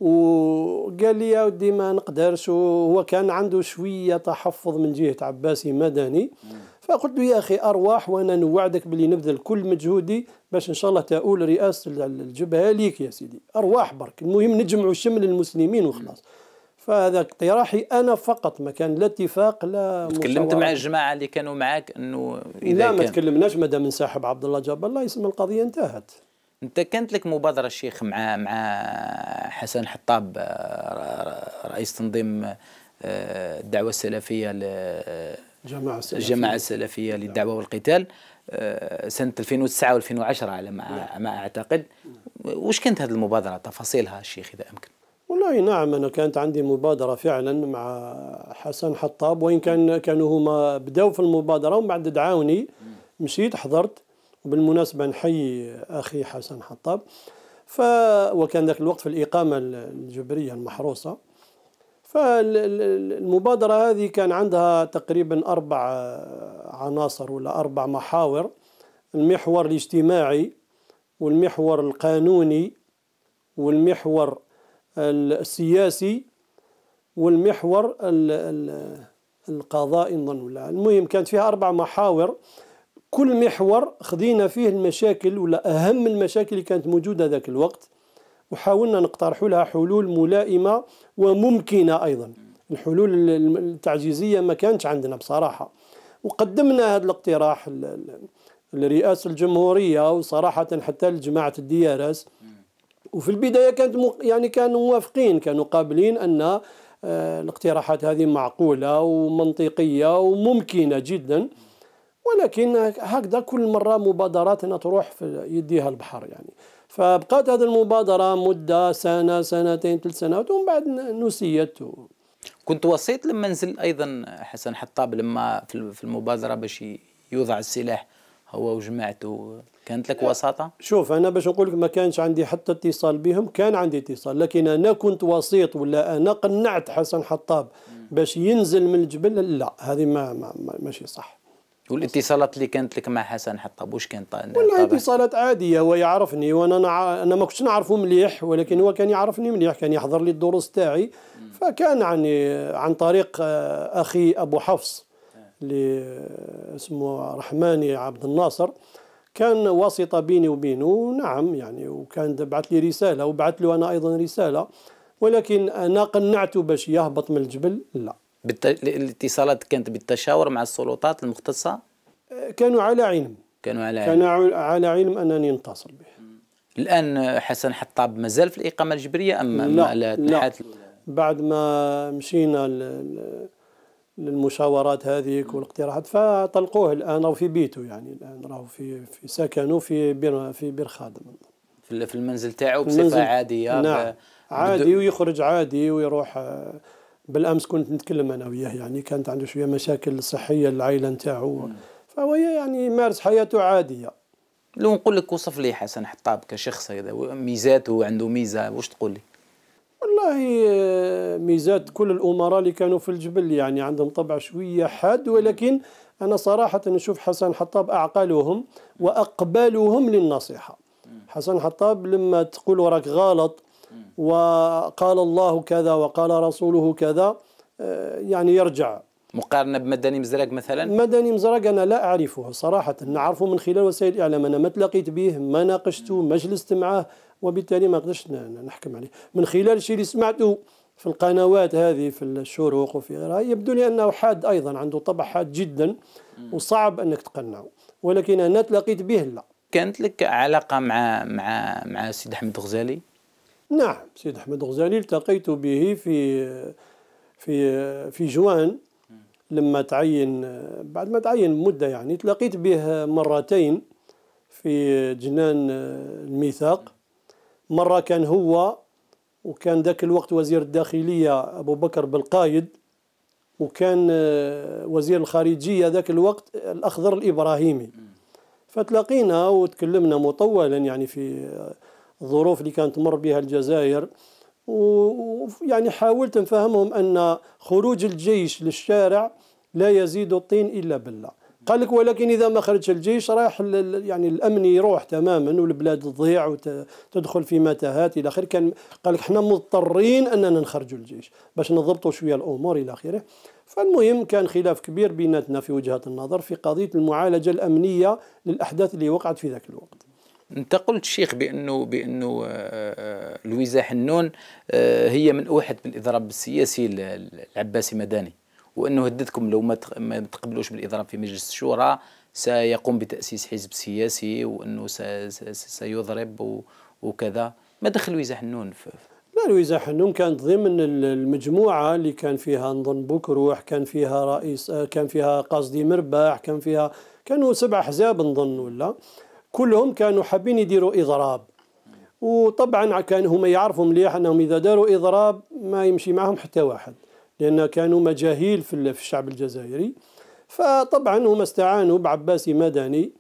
وقال لي يا ودي ما نقدرش وهو كان عنده شويه تحفظ من جهه عباسي مدني فقلت له يا اخي ارواح وانا نوعدك باللي نبذل كل مجهودي باش ان شاء الله تؤول رئاسه الجبهه ليك يا سيدي ارواح برك المهم نجمعوا شمل المسلمين وخلاص فهذا اقتراحي انا فقط ما كان لا اتفاق لا تكلمت مع الجماعه اللي كانوا معك انه اذا لا ما تكلمناش ما دام انسحب عبد الله جاب الله يسمى القضيه انتهت انت كانت لك مبادره الشيخ مع مع حسن حطاب آه، رئيس تنظيم آه، الدعوه السلفيه الجماعة السلفية, الجماعة السلفية للدعوة والقتال آه، سنة 2009 و2010 على ما, نعم. ما أعتقد وش كانت هذه المبادرة تفاصيلها الشيخ إذا أمكن والله نعم أنا كانت عندي مبادرة فعلا مع حسن حطاب وإن كان كانوا هما بداوا في المبادرة ومن بعد دعاوني مشيت حضرت وبالمناسبة نحيي أخي حسن حطاب ف وكان ذاك الوقت في الإقامة الجبرية المحروسة فالمبادرة هذه كان عندها تقريبا أربع عناصر ولا أربع محاور المحور الاجتماعي والمحور القانوني والمحور السياسي والمحور القضائي نظن ولا المهم كانت فيها أربع محاور كل محور خدينا فيه المشاكل ولا أهم المشاكل اللي كانت موجودة ذاك الوقت وحاولنا نقترحوا لها حلول ملائمة وممكنة أيضا الحلول التعجيزية ما كانتش عندنا بصراحة وقدمنا هذا الاقتراح لرئاسة الجمهورية وصراحة حتى لجماعة الديارس وفي البداية كانت يعني كانوا موافقين كانوا قابلين أن آه، الاقتراحات هذه معقولة ومنطقية وممكنة جدا ولكن هكذا كل مرة مبادراتنا تروح في يديها البحر يعني فبقات هذه المبادرة مدة سنة سنتين ثلاث سنوات ومن بعد نسيت كنت وصيت للمنزل أيضا حسن حطاب لما في المبادرة باش يوضع السلاح هو وجماعته كانت لك وساطة؟ شوف أنا باش نقول لك ما كانش عندي حتى اتصال بهم كان عندي اتصال لكن أنا كنت وسيط ولا أنا قنعت حسن حطاب باش ينزل من الجبل لا هذه ما, ما ماشي صح والاتصالات اللي كانت لك مع حسن حطب واش كانت والله اتصالات عاديه هو يعرفني وانا انا ما كنتش نعرفه مليح ولكن هو كان يعرفني مليح كان يحضر لي الدروس تاعي فكان عن يعني عن طريق اخي ابو حفص آه. اللي اسمه رحماني عبد الناصر كان واسطه بيني وبينه نعم يعني وكان بعث لي رساله وبعث له انا ايضا رساله ولكن انا قنعته باش يهبط من الجبل لا بالت... الاتصالات كانت بالتشاور مع السلطات المختصة كانوا على علم كانوا على علم كانوا على علم أنني نتصل به الآن حسن حطاب مازال في الإقامة الجبرية أم لا, لا, لا. بعد ما مشينا للمشاورات هذيك والاقتراحات فطلقوه الان راهو في بيته يعني الان راهو في في سكنه في بير في بير خادم في المنزل تاعو بصفه عاديه نعم عادي ويخرج عادي ويروح آه، بالامس كنت نتكلم انا وياه يعني كانت عنده شويه مشاكل صحيه للعائله نتاعو فهو يعني يمارس حياته عاديه لو نقول لك وصف لي حسن حطاب كشخص هذا ميزاته عنده ميزه واش تقول لي؟ والله آه، ميزات كل الامراء اللي كانوا في الجبل يعني عندهم طبع شويه حاد ولكن انا صراحه نشوف حسن حطاب اعقلهم واقبالهم للنصيحه حسن حطاب لما تقول وراك غلط وقال الله كذا وقال رسوله كذا آه، يعني يرجع مقارنه بمدني مزرق مثلا مدني مزرق انا لا اعرفه صراحه نعرفه من خلال وسائل الاعلام انا ما تلاقيت به ما ناقشته ما جلست معه وبالتالي ما نقدرش نحكم عليه من خلال الشيء اللي سمعته في القنوات هذه في الشروق وفي غيرها يبدو لي انه حاد ايضا عنده طبع حاد جدا وصعب انك تقنعه ولكن انا تلاقيت به لا كانت لك علاقه مع مع مع سيد احمد الغزالي نعم سيد أحمد غزالي التقيت به في في في جوان لما تعين بعد ما تعين مدة يعني تلاقيت به مرتين في جنان الميثاق مرة كان هو وكان ذاك الوقت وزير الداخلية أبو بكر بالقايد وكان وزير الخارجية ذاك الوقت الأخضر الإبراهيمي فتلاقينا وتكلمنا مطولا يعني في الظروف اللي كانت تمر بها الجزائر ويعني حاولت نفهمهم أن خروج الجيش للشارع لا يزيد الطين إلا بالله قال لك ولكن إذا ما خرجش الجيش رايح يعني الأمن يروح تماما والبلاد تضيع وتدخل في متاهات إلى آخره كان قال لك احنا مضطرين أننا نخرجوا الجيش باش نضبطوا شوية الأمور إلى آخره فالمهم كان خلاف كبير بيناتنا في وجهة النظر في قضية المعالجة الأمنية للأحداث اللي وقعت في ذاك الوقت انت قلت شيخ بانه بانه آه، آه، لويزا حنون آه، هي من اوحد بالاضراب السياسي العباسي مداني وانه هددكم لو ما تقبلوش بالاضراب في مجلس الشورى سيقوم بتاسيس حزب سياسي وانه سيضرب وكذا ما دخل لويزا حنون لا لويزا حنون كانت ضمن المجموعة اللي كان فيها نظن بوكروح كان فيها رئيس كان فيها قصدي مرباح كان فيها كانوا سبع أحزاب نظن ولا كلهم كانوا حابين يديروا اضراب وطبعا كان هما يعرفوا مليح انهم اذا داروا اضراب ما يمشي معهم حتى واحد لان كانوا مجاهيل في الشعب الجزائري فطبعا هما استعانوا بعباسي مدني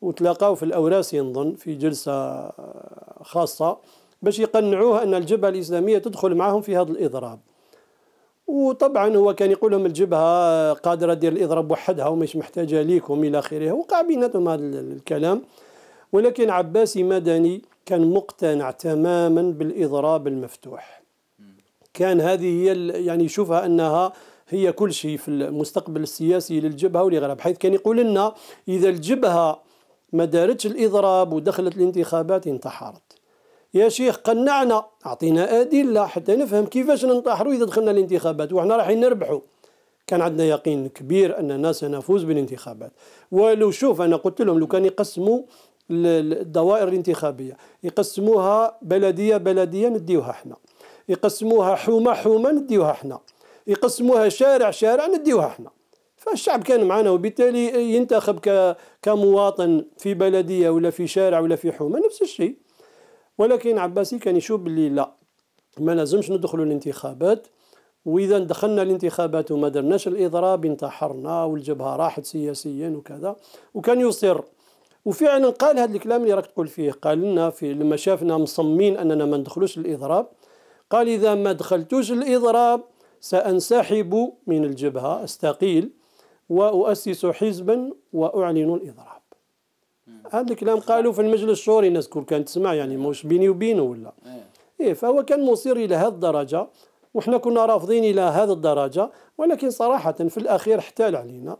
وتلاقاو في الاوراس نظن في جلسه خاصه باش يقنعوه ان الجبهه الاسلاميه تدخل معهم في هذا الاضراب وطبعا هو كان يقول لهم الجبهه قادره دير الاضراب وحدها ومش محتاجه ليكم الى اخره وقع بيناتهم هذا الكلام ولكن عباسي مدني كان مقتنع تماما بالإضراب المفتوح كان هذه هي يعني يشوفها أنها هي كل شيء في المستقبل السياسي للجبهة ولغيرها بحيث كان يقول لنا إذا الجبهة ما دارتش الإضراب ودخلت الانتخابات انتحرت يا شيخ قنعنا أعطينا أدلة حتى نفهم كيفاش ننتحروا إذا دخلنا الانتخابات وحنا رايحين نربحوا كان عندنا يقين كبير أننا سنفوز بالانتخابات ولو شوف أنا قلت لهم لو كان يقسموا الدوائر الانتخابيه يقسموها بلديه بلديه نديوها حنا يقسموها حومه حومه نديوها حنا يقسموها شارع شارع نديوها حنا فالشعب كان معنا وبالتالي ينتخب كمواطن في بلديه ولا في شارع ولا في حومه نفس الشيء ولكن عباسي كان يشوف باللي لا ما لازمش ندخلوا الانتخابات واذا دخلنا الانتخابات وما درناش الاضراب انتحرنا والجبهه راحت سياسيا وكذا وكان يصر وفعلا قال هذا الكلام اللي راك تقول فيه قال لنا في لما شافنا مصممين اننا ما ندخلوش الاضراب قال اذا ما دخلتوش الاضراب سانسحب من الجبهه استقيل وأؤسس حزبا وأعلن الإضراب هذا الكلام قالوا في المجلس الشوري الناس كل كانت تسمع يعني مش بيني وبينه ولا إيه فهو كان مصير إلى هذه الدرجة وحنا كنا رافضين إلى هذه الدرجة ولكن صراحة في الأخير احتال علينا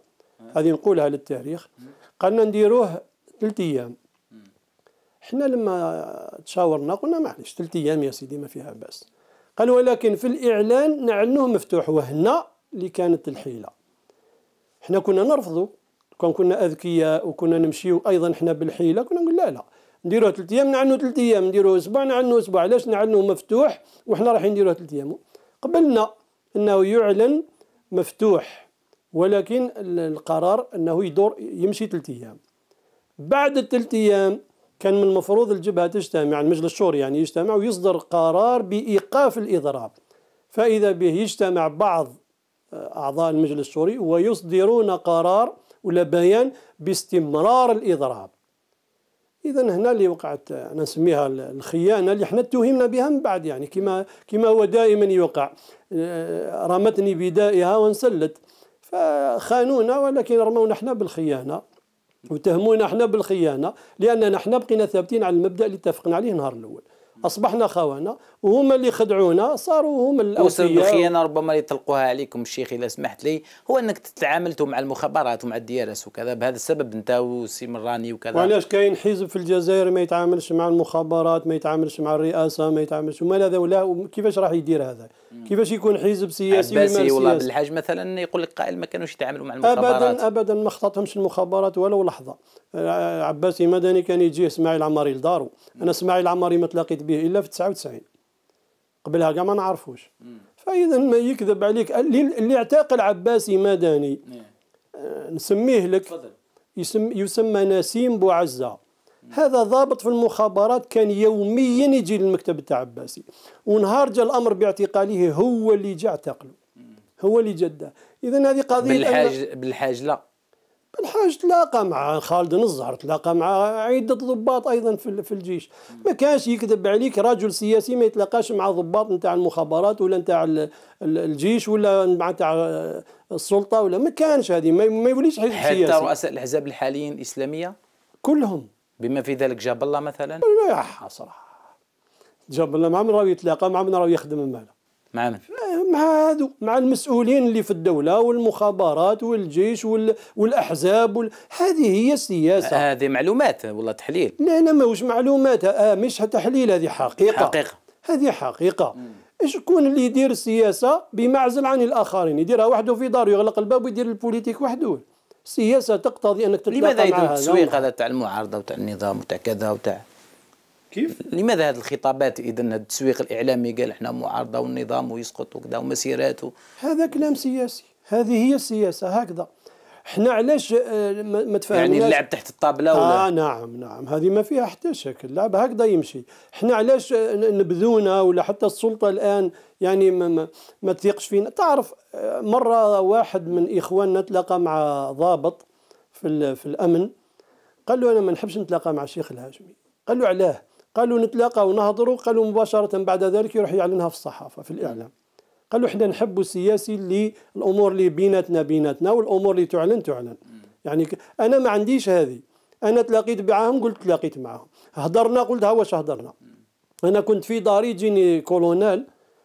هذه نقولها للتاريخ قالنا نديروه ثلاث ايام حنا لما تشاورنا قلنا معليش ثلاث ايام يا سيدي ما فيها باس قال ولكن في الاعلان نعلنوه مفتوح وهنا اللي كانت الحيله حنا كنا نرفضوا كون كنا اذكياء وكنا نمشيو ايضا حنا بالحيله كنا نقول لا لا نديروه ثلاث ايام نعلنوا ثلاث ايام نديروه اسبوع نعلنوا اسبوع علاش نعلنوه مفتوح وحنا رايحين نديروه ثلاث ايام قبلنا انه يعلن مفتوح ولكن القرار انه يدور يمشي ثلاث ايام بعد الثلاث أيام كان من المفروض الجبهة تجتمع المجلس يعني الشورى يعني يجتمع ويصدر قرار بإيقاف الإضراب فإذا به يجتمع بعض آه، أعضاء المجلس الشورى ويصدرون قرار ولا بيان باستمرار الإضراب اذا هنا اللي وقعت آه، انا نسميها الخيانه اللي احنا اتهمنا بها من بعد يعني كما كما هو دائما يوقع آه، رمتني بدائها وانسلت فخانونا ولكن رمونا احنا بالخيانه وتهمونا احنا بالخيانه لاننا احنا بقينا ثابتين على المبدا اللي اتفقنا عليه نهار الاول اصبحنا خوانا وهما اللي خدعونا صاروا هما الاوصياء الخيانه ربما اللي تلقوها عليكم الشيخ اذا سمحت لي هو انك تعاملتوا مع المخابرات ومع الديارس وكذا بهذا السبب انت والسي مراني وكذا وعلاش كاين حزب في الجزائر ما يتعاملش مع المخابرات ما يتعاملش مع الرئاسه ما يتعاملش وما هذا ولا كيفاش راح يدير هذا كيفاش يكون حزب سياسي عباسي والله بالحاج مثلا يقول لك قائل ما كانوش يتعاملوا مع المخابرات ابدا ابدا ما خططهمش المخابرات ولو لحظه عباسي مدني كان يجي اسماعيل عماري لدارو انا اسماعيل عماري ما تلاقيت به الا في 99 قبلها كاع ما نعرفوش فاذا ما يكذب عليك اللي اعتقل عباسي مدني نعم. آه، نسميه لك يسم يسمى نسيم بوعزه هذا ضابط في المخابرات كان يوميا يجي للمكتب تاع عباسي ونهار جاء الامر باعتقاله هو اللي جاء اعتقله هو اللي جده اذا هذه قضيه بالحاج بالحاجله الحاج تلاقى مع خالد نزهر تلاقى مع عدة ضباط أيضا في الجيش ما كانش يكذب عليك رجل سياسي ما يتلاقاش مع ضباط نتاع المخابرات ولا نتاع الجيش ولا مع نتاع السلطة ولا ما كانش هذه ما يوليش حزب سياسي حتى رؤساء الأحزاب الحاليين الإسلامية كلهم بما في ذلك جاب الله مثلا لا صراحة جاب الله مع من راهو يتلاقى مع من راهو يخدم معنا مع من؟ مع هادو مع المسؤولين اللي في الدوله والمخابرات والجيش وال... والاحزاب وال... هذه هي السياسه آه، هذه معلومات والله تحليل لا لا ماهوش معلومات آه مش تحليل هذه حقيقه حقيقه هذه حقيقه شكون اللي يدير السياسه بمعزل عن الاخرين يديرها وحده في داره يغلق الباب ويدير البوليتيك وحده السياسه تقتضي انك تتلاقى لماذا يدير التسويق هذا تاع المعارضه وتاع النظام وتاع كذا وتاع كيف لماذا هذه الخطابات اذا التسويق الاعلامي قال احنا معارضه والنظام ويسقط وكذا ومسيراته هذا كلام سياسي هذه هي السياسه هكذا احنا علاش آه، ما تفهمناش يعني اللعب تحت الطابله ولا اه نعم نعم هذه ما فيها حتى شك اللعب هكذا يمشي احنا علاش آه، نبذونا ولا حتى السلطه الان يعني ما, ما تثيقش فينا تعرف آه، مره واحد من اخواننا تلاقى مع ضابط في في الامن قال له انا ما نحبش نتلاقى مع الشيخ الهاشمي قال له علاه قالوا نتلاقى ونهضروا قالوا مباشرة بعد ذلك يروح يعلنها في الصحافة في الإعلام قالوا احنا نحب السياسي اللي الأمور اللي بيناتنا بيناتنا والأمور اللي تعلن تعلن يعني أنا ما عنديش هذه أنا تلاقيت معاهم قلت تلاقيت معاهم هضرنا قلت ها واش هضرنا أنا كنت في داري جيني كولونيل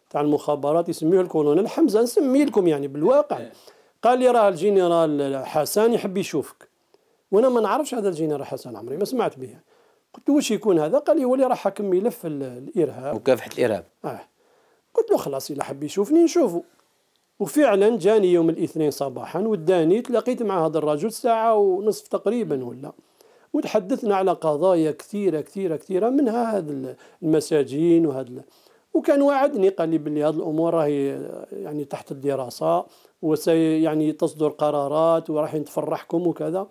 تاع المخابرات يسميه الكولونيل حمزة نسمي لكم يعني بالواقع إيه. قال لي راه الجنرال حسن يحب يشوفك وانا ما نعرفش هذا الجنرال حسن عمري ما سمعت به قلت له واش يكون هذا قال لي ولي راه حاكم ملف الارهاب مكافحه الارهاب اه قلت له خلاص الا حب يشوفني نشوفه وفعلا جاني يوم الاثنين صباحا وداني تلاقيت مع هذا الرجل ساعه ونصف تقريبا ولا وتحدثنا على قضايا كثيره كثيره كثيره منها هذا المساجين وهذا وكان وعدني قال لي بلي هذه الامور راهي يعني تحت الدراسه وسي يعني تصدر قرارات وراح نتفرحكم وكذا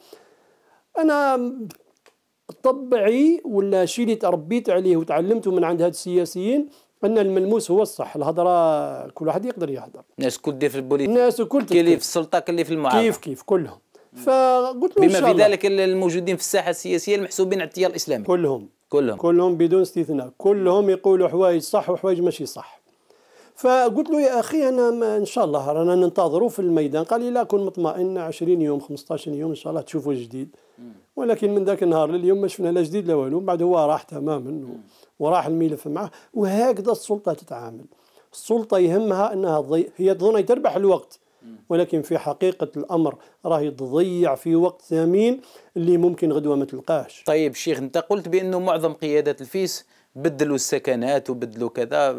انا طبعي ولا الشيء اللي تربيت عليه وتعلمته من عند هاد السياسيين ان الملموس هو الصح الهضره كل واحد يقدر يهضر الناس كل دير في البوليتيك الناس الكل اللي في السلطه كلي في المعارضه كيف كيف كلهم فقلت له بما في ذلك الموجودين في الساحه السياسيه المحسوبين على التيار الاسلامي كلهم كلهم كلهم بدون استثناء كلهم يقولوا حوايج صح وحوايج ماشي صح فقلت له يا اخي انا ما ان شاء الله رانا ننتظروا في الميدان قال لي لا كن مطمئن 20 يوم 15 يوم ان شاء الله تشوفوا جديد ولكن من ذاك النهار لليوم ما شفنا لا جديد لا والو بعد هو راح تماما وراح الملف معه وهكذا السلطه تتعامل السلطه يهمها انها ضي... هي تظن تربح الوقت ولكن في حقيقة الأمر راهي تضيع في وقت ثمين اللي ممكن غدوة ما تلقاهش طيب شيخ أنت قلت بأنه معظم قيادات الفيس بدلوا السكنات وبدلوا كذا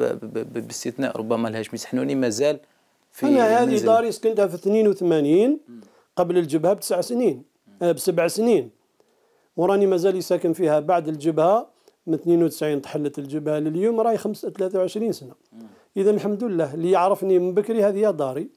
باستثناء ربما الهاشمي سحنوني مازال في انا هذه داري سكنتها في 82 قبل الجبهه بتسع سنين آه، بسبع سنين وراني مازال ساكن فيها بعد الجبهه من 92 تحلت الجبهه لليوم راهي 23 سنه اذا الحمد لله اللي يعرفني من بكري هذه داري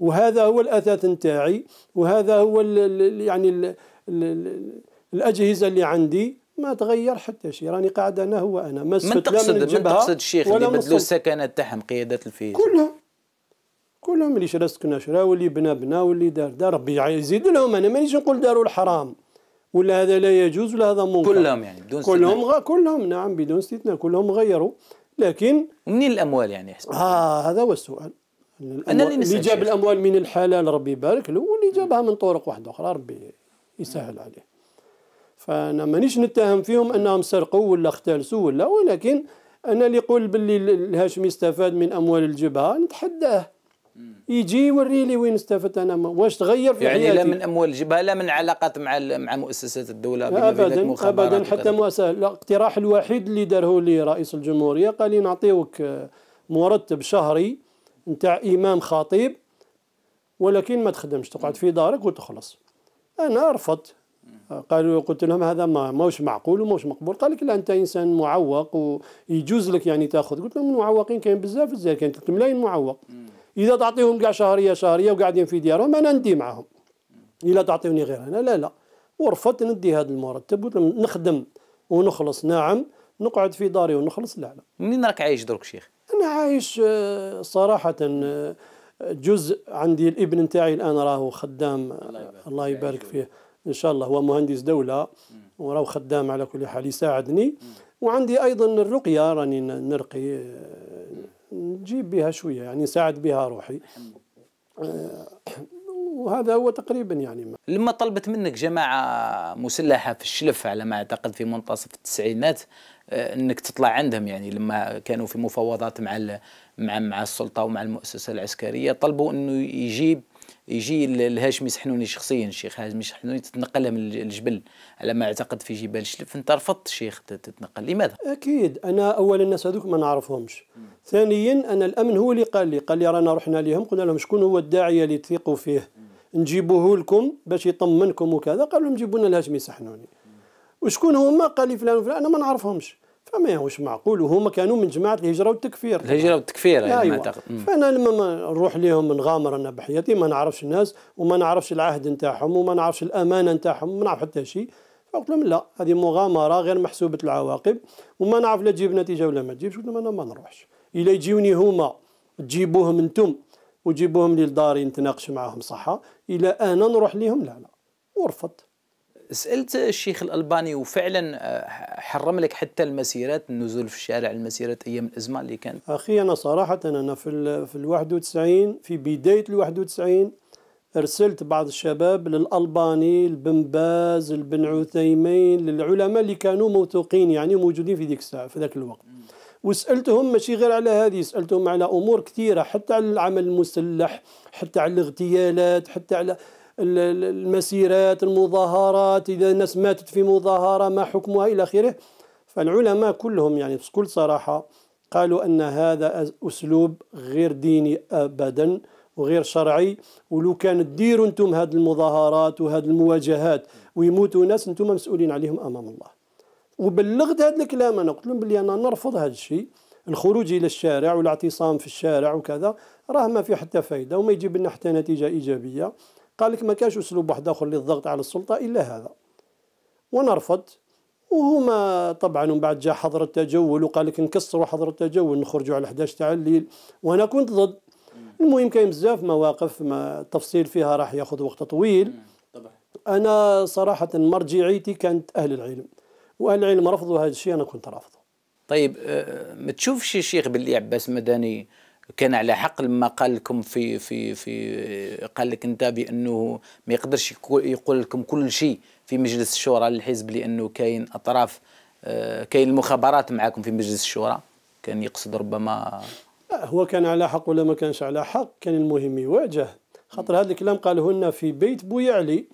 وهذا هو الاثاث نتاعي وهذا هو الـ يعني الـ الـ الاجهزه اللي عندي ما تغير حتى شيء راني قاعد انا هو انا ما من تقصد من تقصد الشيخ اللي بدلوا السكنه تاعهم قيادات الفيل كلهم كلهم اللي شرا سكنه شرا واللي بنا بنا واللي دار دار ربي يزيد لهم انا مانيش نقول داروا الحرام ولا هذا لا يجوز ولا هذا ممكن كلهم يعني بدون كلهم غ... كلهم نعم بدون استثناء كلهم غيروا لكن منين الاموال يعني حسب اه هذا هو السؤال انا اللي, نسال اللي جاب الاموال من الحلال ربي يبارك له واللي جابها من طرق واحده اخرى ربي يسهل عليه فانا مانيش نتهم فيهم انهم سرقوا ولا اختلسوا ولا ولكن انا اللي يقول باللي الهاشمي استفاد من اموال الجبهه نتحداه يجي يوري لي وين استفدت انا واش تغير في يعني حياتي يعني لا من اموال الجبهه لا من علاقات مع مع مؤسسات الدوله ابدا ابدا حتى مؤسسه الاقتراح الوحيد اللي داره لي رئيس الجمهوريه قال لي نعطيوك آه، مرتب شهري نتاع امام خطيب ولكن ما تخدمش تقعد في دارك وتخلص انا رفضت قالوا قلت لهم هذا ما موش معقول وموش مقبول قال لك لا انت انسان معوق ويجوز لك يعني تاخذ قلت لهم المعوقين كاين بزاف في الجزائر كاين 3 ملايين معوق اذا تعطيهم كاع شهريه شهريه وقاعدين في ديارهم انا ندي معاهم الا تعطيوني غير انا لا لا ورفضت ندي هذا المرتب قلت لهم نخدم ونخلص نعم نقعد في داري ونخلص لا لا منين راك عايش درك شيخ انا عايش آه، صراحه آه، جزء عندي الابن نتاعي الان راهو خدام الله يبارك, الله يبارك فيه ان شاء الله هو مهندس دوله وراه خدام على كل حال يساعدني وعندي ايضا الرقيه راني نرقي نجيب بها شويه يعني نساعد بها روحي آه، وهذا هو تقريبا يعني ما. لما طلبت منك جماعه مسلحه في الشلف على ما اعتقد في منتصف التسعينات آه، انك تطلع عندهم يعني لما كانوا في مفاوضات مع مع مع السلطه ومع المؤسسه العسكريه طلبوا انه يجيب يجي الهاشمي سحنوني شخصيا الشيخ هاشمي سحنوني تتنقلها من الجبل على ما اعتقد في جبال شلف انت رفضت الشيخ تتنقل لماذا؟ اكيد انا اول الناس هذوك ما نعرفهمش ثانيا انا الامن هو اللي قال لي قال لي رانا رحنا لهم قلنا لهم شكون هو الداعيه اللي تثقوا فيه نجيبوه لكم باش يطمنكم وكذا قالوا لهم جيبوا لنا الهاشمي سحنوني وشكون هما قال لي فلان وفلان انا ما نعرفهمش ما واش معقول وهما كانوا من جماعه الهجره والتكفير الهجره والتكفير يعني أيوة. ما تق... فانا لما نروح لهم نغامر انا بحياتي ما نعرفش الناس وما نعرفش العهد نتاعهم وما نعرفش الامانه نتاعهم ما نعرف حتى شيء فقلت لهم لا هذه مغامره غير محسوبه العواقب وما نعرف لا تجيب نتيجه ولا ما تجيبش قلت لهم انا ما نروحش الا يجوني هما تجيبوهم انتم وجيبوهم لي لداري نتناقش معاهم صحه الى انا نروح لهم لا لا ورفضت سالت الشيخ الالباني وفعلا آه، حرم لك حتى المسيرات النزول في الشارع المسيرات ايام الازمه اللي كانت اخي انا صراحه انا في في ال 91 في بدايه ال 91 ارسلت بعض الشباب للالباني لبن باز لبن عثيمين للعلماء اللي كانوا موثوقين يعني موجودين في ذيك الساعه في ذاك الوقت وسالتهم ماشي غير على هذه سالتهم على امور كثيره حتى على العمل المسلح حتى على الاغتيالات حتى على المسيرات المظاهرات إذا الناس ماتت في مظاهرة ما حكمها إلى آخره فالعلماء كلهم يعني بكل صراحة قالوا أن هذا أسلوب غير ديني أبدا وغير شرعي ولو كان ديروا أنتم هذه المظاهرات وهذه المواجهات ويموتوا ناس أنتم مسؤولين عليهم أمام الله وبلغت هذا الكلام أنا قلت لهم بلي أنا نرفض هذا الشيء الخروج الى الشارع والاعتصام في الشارع وكذا راه ما في حتى فايده وما يجيب لنا حتى نتيجه ايجابيه قال لك ما كانش اسلوب واحد اخر للضغط على السلطه الا هذا وانا رفضت وهما طبعا ومن بعد جاء حظر التجول وقال لك نكسروا حظر التجول نخرجوا على 11 تاع الليل وانا كنت ضد المهم كاين بزاف مواقف ما التفصيل فيها راح ياخذ وقت طويل طبعا انا صراحه مرجعيتي كانت اهل العلم واهل العلم رفضوا هذا الشيء انا كنت رافضه طيب آه، ما تشوفش الشيخ باللي عباس مدني كان على حق لما قال لكم في في في قال لك انت بانه ما يقدرش يقول لكم كل شيء في مجلس الشورى للحزب لانه كاين اطراف آه، كاين المخابرات معكم في مجلس الشورى كان يقصد ربما هو كان على حق ولا ما كانش على حق كان المهم يواجه خاطر هذا الكلام قاله لنا في بيت بويا علي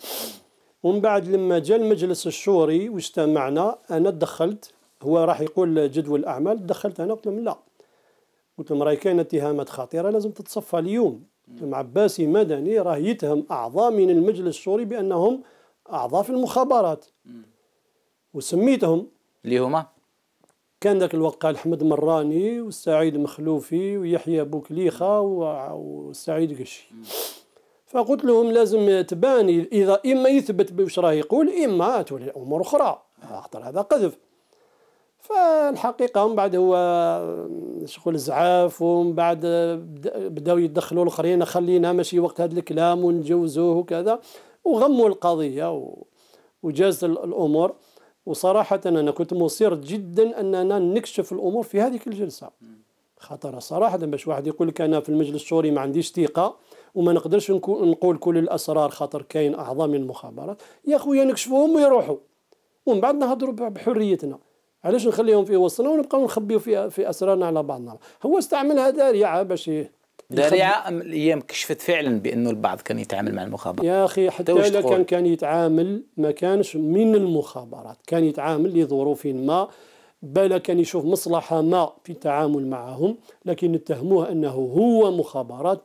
ومن بعد لما جاء المجلس الشوري واجتمعنا انا تدخلت هو راح يقول جدول الاعمال تدخلت انا قلت لهم لا قلت لهم راهي كاينه اتهامات خطيره لازم تتصفى اليوم عباسي مدني راه يتهم اعضاء من المجلس الشوري بانهم اعضاء في المخابرات وسميتهم اللي هما كان ذاك الوقت قال احمد مراني والسعيد مخلوفي ويحيى بوكليخه والسعيد قشي فقلت لهم لازم تباني اذا اما يثبت باش راه يقول اما تولي امور اخرى آه. خاطر هذا قذف فالحقيقة من بعد هو شغل زعاف ومن بعد بداو يدخلوا الاخرين خلينا ماشي وقت هذا الكلام ونجوزوه وكذا وغموا القضية وجازت وجاز الأمور وصراحة أنا كنت مصر جدا أننا نكشف الأمور في هذه الجلسة خاطر صراحة باش واحد يقول لك أنا في المجلس الشوري ما عنديش ثقة وما نقدرش نقول كل الأسرار خاطر كاين أعظم المخابرات يا خويا نكشفوهم ويروحوا ومن بعد نهضروا بحريتنا علاش نخليهم في وسطنا ونبقاو نخبيو في في اسرارنا على بعضنا هو استعملها ذريعه باش ذريعه الايام كشفت فعلا بانه البعض كان يتعامل مع المخابرات يا اخي حتى لو كان كان يتعامل ما كانش من المخابرات كان يتعامل لظروف ما بل كان يشوف مصلحه ما في التعامل معهم لكن اتهموه انه هو مخابرات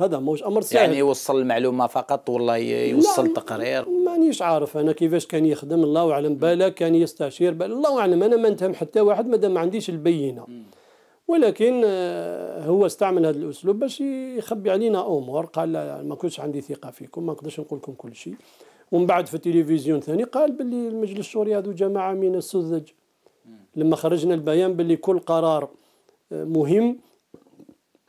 هذا ماهوش امر يعني سهل يعني يوصل المعلومه فقط ولا يوصل تقرير مانيش عارف انا كيفاش كان يخدم الله اعلم بالا كان يستشير بالا الله اعلم انا ما نتهم حتى واحد مادام ما عنديش البينه ولكن آه، هو استعمل هذا الاسلوب باش يخبي علينا امور قال ما كنتش عندي ثقه فيكم ما نقدرش نقول لكم كل شيء ومن بعد في التلفزيون ثاني قال باللي المجلس الشوري هذو جماعه من السذج لما خرجنا البيان باللي كل قرار آه، مهم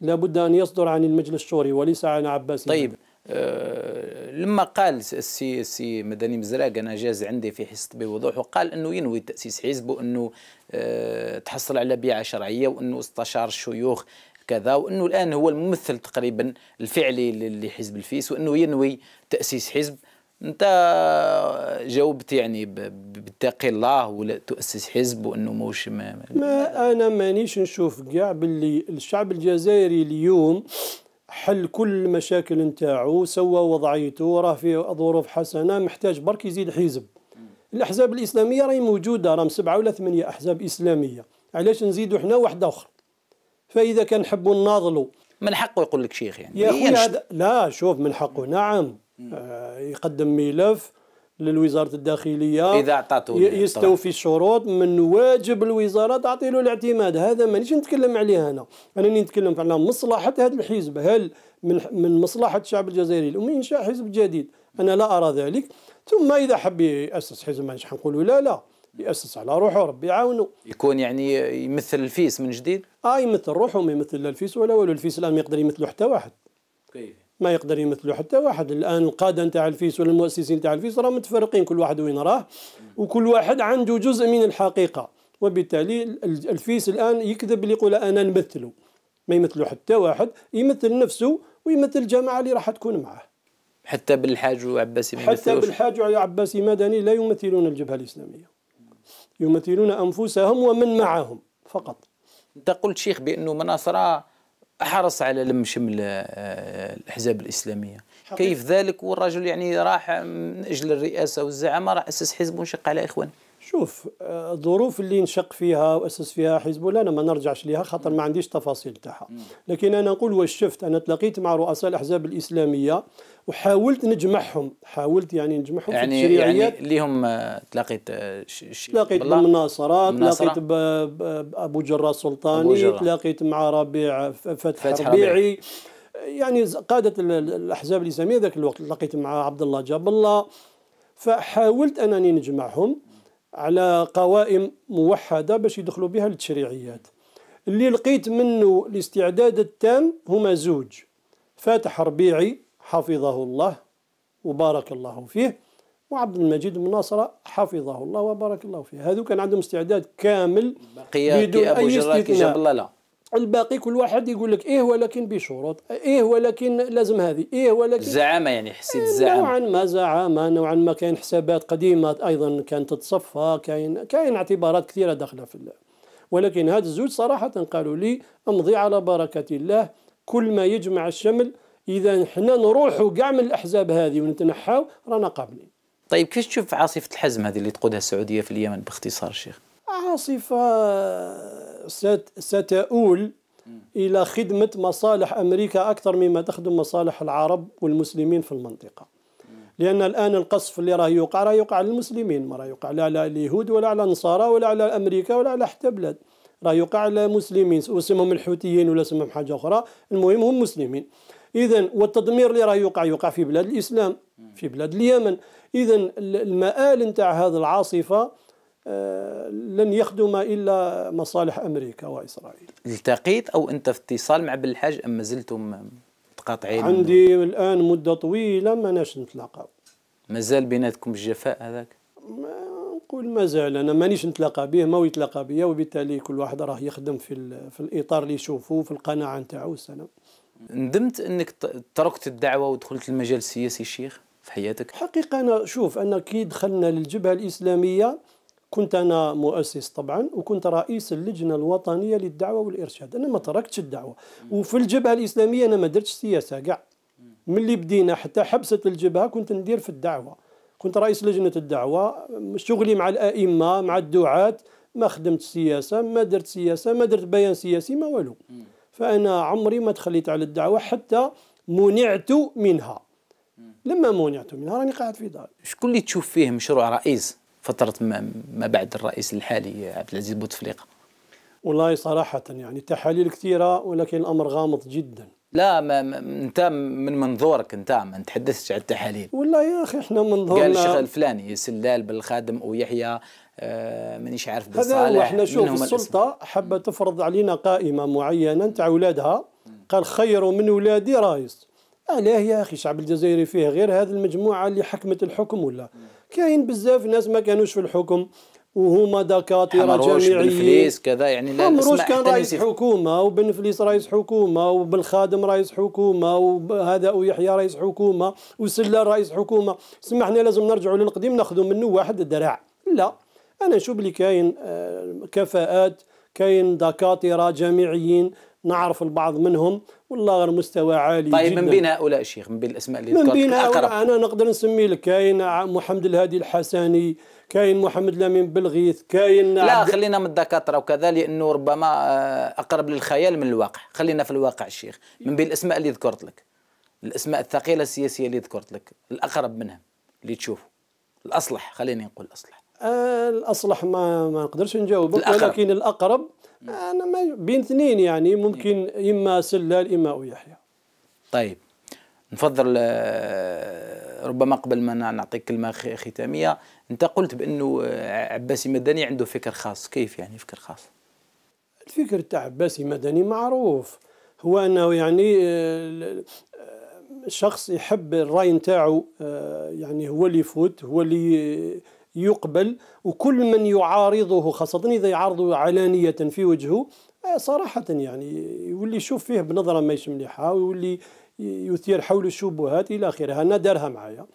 لابد أن يصدر عن المجلس الشوري وليس عن عباس طيب أه لما قال السي السي مدني مزراق انا جاز عندي في حصة بوضوح وقال انه ينوي تاسيس حزبه انه أه تحصل على بيعه شرعيه وانه استشار الشيوخ كذا وانه الان هو الممثل تقريبا الفعلي لحزب الفيس وانه ينوي تاسيس حزب انت جاوبت يعني بتقي الله ولا تؤسس حزب وانه موش ما, ما انا مانيش نشوف كاع باللي الشعب الجزائري اليوم حل كل المشاكل نتاعو سوى وضعيته راه في ظروف حسنه محتاج برك يزيد حزب الاحزاب الاسلاميه راهي موجوده راهم سبعه ولا ثمانيه احزاب اسلاميه علاش نزيدوا حنا واحده اخرى فاذا كان نحبوا نناضلوا من حقه يقول لك شيخ يعني يا خويا هذا لا شوف من حقه نعم آه، يقدم ملف للوزاره الداخليه اذا أعطته يستوفي الشروط من واجب الوزاره تعطي له الاعتماد هذا مانيش نتكلم عليه انا انا نتكلم على مصلحه هذا الحزب هل من من مصلحه الشعب الجزائري الامي انشاء حزب جديد انا لا ارى ذلك ثم اذا حب ياسس حزب مانيش حنقولوا لا لا ياسس على روحه ربي يعاونه يكون يعني يمثل الفيس من جديد اه يمثل روحه ما يمثل لا الفيس ولا والو الفيس الان ما يقدر يمثله حتى واحد كيف طيب. ما يقدر يمثلوا حتى واحد الان القاده نتاع الفيس ولا المؤسسين نتاع الفيس راهم متفرقين كل واحد وين راه وكل واحد عنده جزء من الحقيقه وبالتالي الفيس الان يكذب اللي يقول انا نمثله ما يمثلوا حتى واحد يمثل نفسه ويمثل الجماعه اللي راح تكون معه حتى بالحاج وعباسي حتى بالحاج وعباسي مدني لا يمثلون الجبهه الاسلاميه يمثلون انفسهم ومن معهم فقط انت قلت شيخ بانه مناصره حرص على لم شمل آه، الاحزاب الاسلاميه حقيقة. كيف ذلك والرجل يعني راح من اجل الرئاسه والزعامه راح اسس حزب وانشق على اخوانه شوف آه، الظروف اللي انشق فيها واسس فيها حزب لا انا ما نرجعش ليها خاطر ما عنديش تفاصيل تاعها لكن انا نقول واش شفت انا تلاقيت مع رؤساء الاحزاب الاسلاميه وحاولت نجمعهم حاولت يعني نجمعهم يعني في التشريعيات يعني اللي هم آه، تلاقيت آه، تلاقيت بالمناصرات تلاقيت بابو جرا سلطاني تلاقيت مع ربيع آه، فتح, فتح ربيعي, ربيع. يعني قادة الأحزاب الإسلامية ذاك الوقت تلاقيت مع عبد الله جاب الله فحاولت أنني نجمعهم على قوائم موحدة باش يدخلوا بها التشريعيات اللي لقيت منه الاستعداد التام هما زوج فاتح ربيعي حفظه الله وبارك الله فيه وعبد المجيد بن ناصرة حفظه الله وبارك الله فيه هذو كان عندهم استعداد كامل بدون أي استثناء لا الباقي كل واحد يقول لك ايه ولكن بشروط ايه ولكن لازم هذه ايه ولكن زعامه يعني حسيت إيه، زعامه نوعا ما زعامه نوعا ما كاين حسابات قديمه ايضا كانت تتصفى كاين كاين اعتبارات كثيره داخله في الله ولكن هذا الزوج صراحه قالوا لي امضي على بركه الله كل ما يجمع الشمل اذا حنا نروحوا كاع من الاحزاب هذه ونتنحاو رانا قابلين طيب كيف تشوف عاصفه الحزم هذه اللي تقودها السعوديه في اليمن باختصار شيخ عاصفه ست ستؤول الى خدمه مصالح امريكا اكثر مما تخدم مصالح العرب والمسلمين في المنطقه لان الان القصف اللي راه يوقع راه يوقع على المسلمين ما راه يوقع لا على اليهود ولا على النصارى ولا على امريكا ولا على حتى بلاد راه يوقع على مسلمين واسمهم الحوثيين ولا اسمهم حاجه اخرى المهم هم مسلمين اذا والتدمير اللي راه يوقع يوقع في بلاد الاسلام في بلاد اليمن اذا المآل نتاع هذه العاصفه آه، لن يخدم الا مصالح امريكا واسرائيل التقيت او انت في اتصال مع بالحاج ام زلتم متقاطعين عندي الان مده طويله ما ناش نتلاقى مازال بيناتكم الجفاء هذاك ما نقول مازال انا مانيش نتلاقى به ما هو يتلاقى بيا وبالتالي كل واحد راه يخدم في في الاطار اللي يشوفه في القناعه نتاعو السلام ندمت انك تركت الدعوه ودخلت المجال السياسي الشيخ في حياتك حقيقه انا شوف انا كي دخلنا للجبهه الاسلاميه كنت انا مؤسس طبعا وكنت رئيس اللجنه الوطنيه للدعوه والارشاد انا ما تركتش الدعوه وفي الجبهه الاسلاميه انا ما درتش سياسه كاع ملي بدينا حتى حبست الجبهه كنت ندير في الدعوه كنت رئيس لجنه الدعوه شغلي مع الائمه مع الدعاه ما خدمت سياسه ما درت سياسه ما درت بيان سياسي ما والو فأنا عمري ما تخليت على الدعوة حتى منعت منها لما منعت منها راني قاعد في داري شكون اللي تشوف فيه مشروع رئيس فترة ما بعد الرئيس الحالي عبد العزيز بوتفليقة والله صراحة يعني تحاليل كثيرة ولكن الأمر غامض جدا لا ما, انت من منظورك انت ما تحدثتش على التحاليل والله يا اخي احنا منظورنا قال الشيخ الفلاني سلال بالخادم ويحيى آه، مانيش عارف بالصالح هذا احنا شوف السلطه حابه تفرض علينا قائمه معينه نتاع اولادها قال خيروا من اولادي رايس علاه يا اخي الشعب الجزائري فيه غير هذه المجموعه اللي حكمت الحكم ولا كاين بزاف ناس ما كانوش في الحكم وهما دكاتره جامعيين بنفليس كذا يعني لا حمروش كان رئيس حكومه وبن فليس رئيس حكومه وبالخادم رئيس حكومه وهذا ويحيى رئيس حكومه وسلال رئيس حكومه سمحنا لازم نرجعوا للقديم ناخذوا منه واحد دراع لا انا نشوف اللي كاين آه، كفاءات كاين دكاتره جامعيين نعرف البعض منهم والله غير مستوى عالي طيب جداً. من بين هؤلاء الشيخ من بين الاسماء اللي من بين هؤلاء انا نقدر نسمي لك كاين محمد الهادي الحسني كاين محمد الامين بلغيث كاين لا عبد... خلينا من الدكاتره وكذا لانه ربما آه، اقرب للخيال من الواقع خلينا في الواقع الشيخ من بين الاسماء اللي ذكرت لك الاسماء الثقيله السياسيه اللي ذكرت لك الاقرب منهم اللي تشوفه الاصلح خليني نقول الاصلح الاصلح ما ما نقدرش نجاوبك ولكن الاقرب نعم. انا ما بين اثنين يعني ممكن نعم. اما سلال اما يحيى طيب نفضل آه، ربما قبل ما نعطيك كلمه ختاميه انت قلت بانه آه، عباسي مدني عنده فكر خاص كيف يعني فكر خاص الفكر تاع عباسي مدني معروف هو انه يعني آه، شخص يحب الراي نتاعو يعني هو اللي يفوت هو اللي يقبل وكل من يعارضه خاصة إذا يعارضه علانية في وجهه آه، صراحة يعني يولي يشوف فيه بنظرة ماهيش مليحة ويولي يثير حوله الشبهات إلى آخره أنا دارها معايا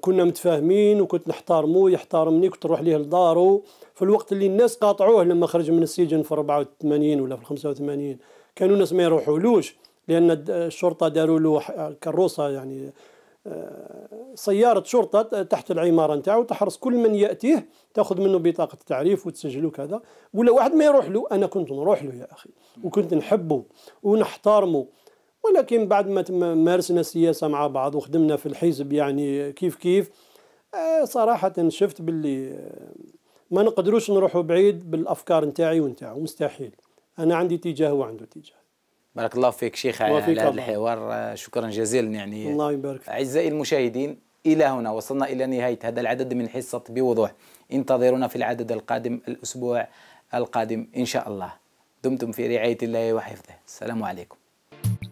كنا متفاهمين وكنت نحترمه يحترمني كنت نروح ليه لداره في الوقت اللي الناس قاطعوه لما خرج من السجن في 84 ولا في 85 كانوا الناس ما يروحولوش لان الشرطه داروا له كروسه يعني سيارة شرطة تحت العمارة نتاعو تحرس كل من يأتيه تاخذ منه بطاقة تعريف وتسجله كذا ولا واحد ما يروح له أنا كنت نروح له يا أخي وكنت نحبه ونحترمه ولكن بعد ما مارسنا السياسة مع بعض وخدمنا في الحزب يعني كيف كيف آه، صراحة شفت باللي آه، ما نقدروش نروحوا بعيد بالأفكار نتاعي ونتاعو مستحيل أنا عندي اتجاه وعنده اتجاه بارك الله فيك شيخ على هذا الحوار شكرا جزيلا يعني الله يبارك اعزائي المشاهدين الى هنا وصلنا الى نهايه هذا العدد من حصه بوضوح انتظرونا في العدد القادم الاسبوع القادم ان شاء الله دمتم في رعايه الله وحفظه السلام عليكم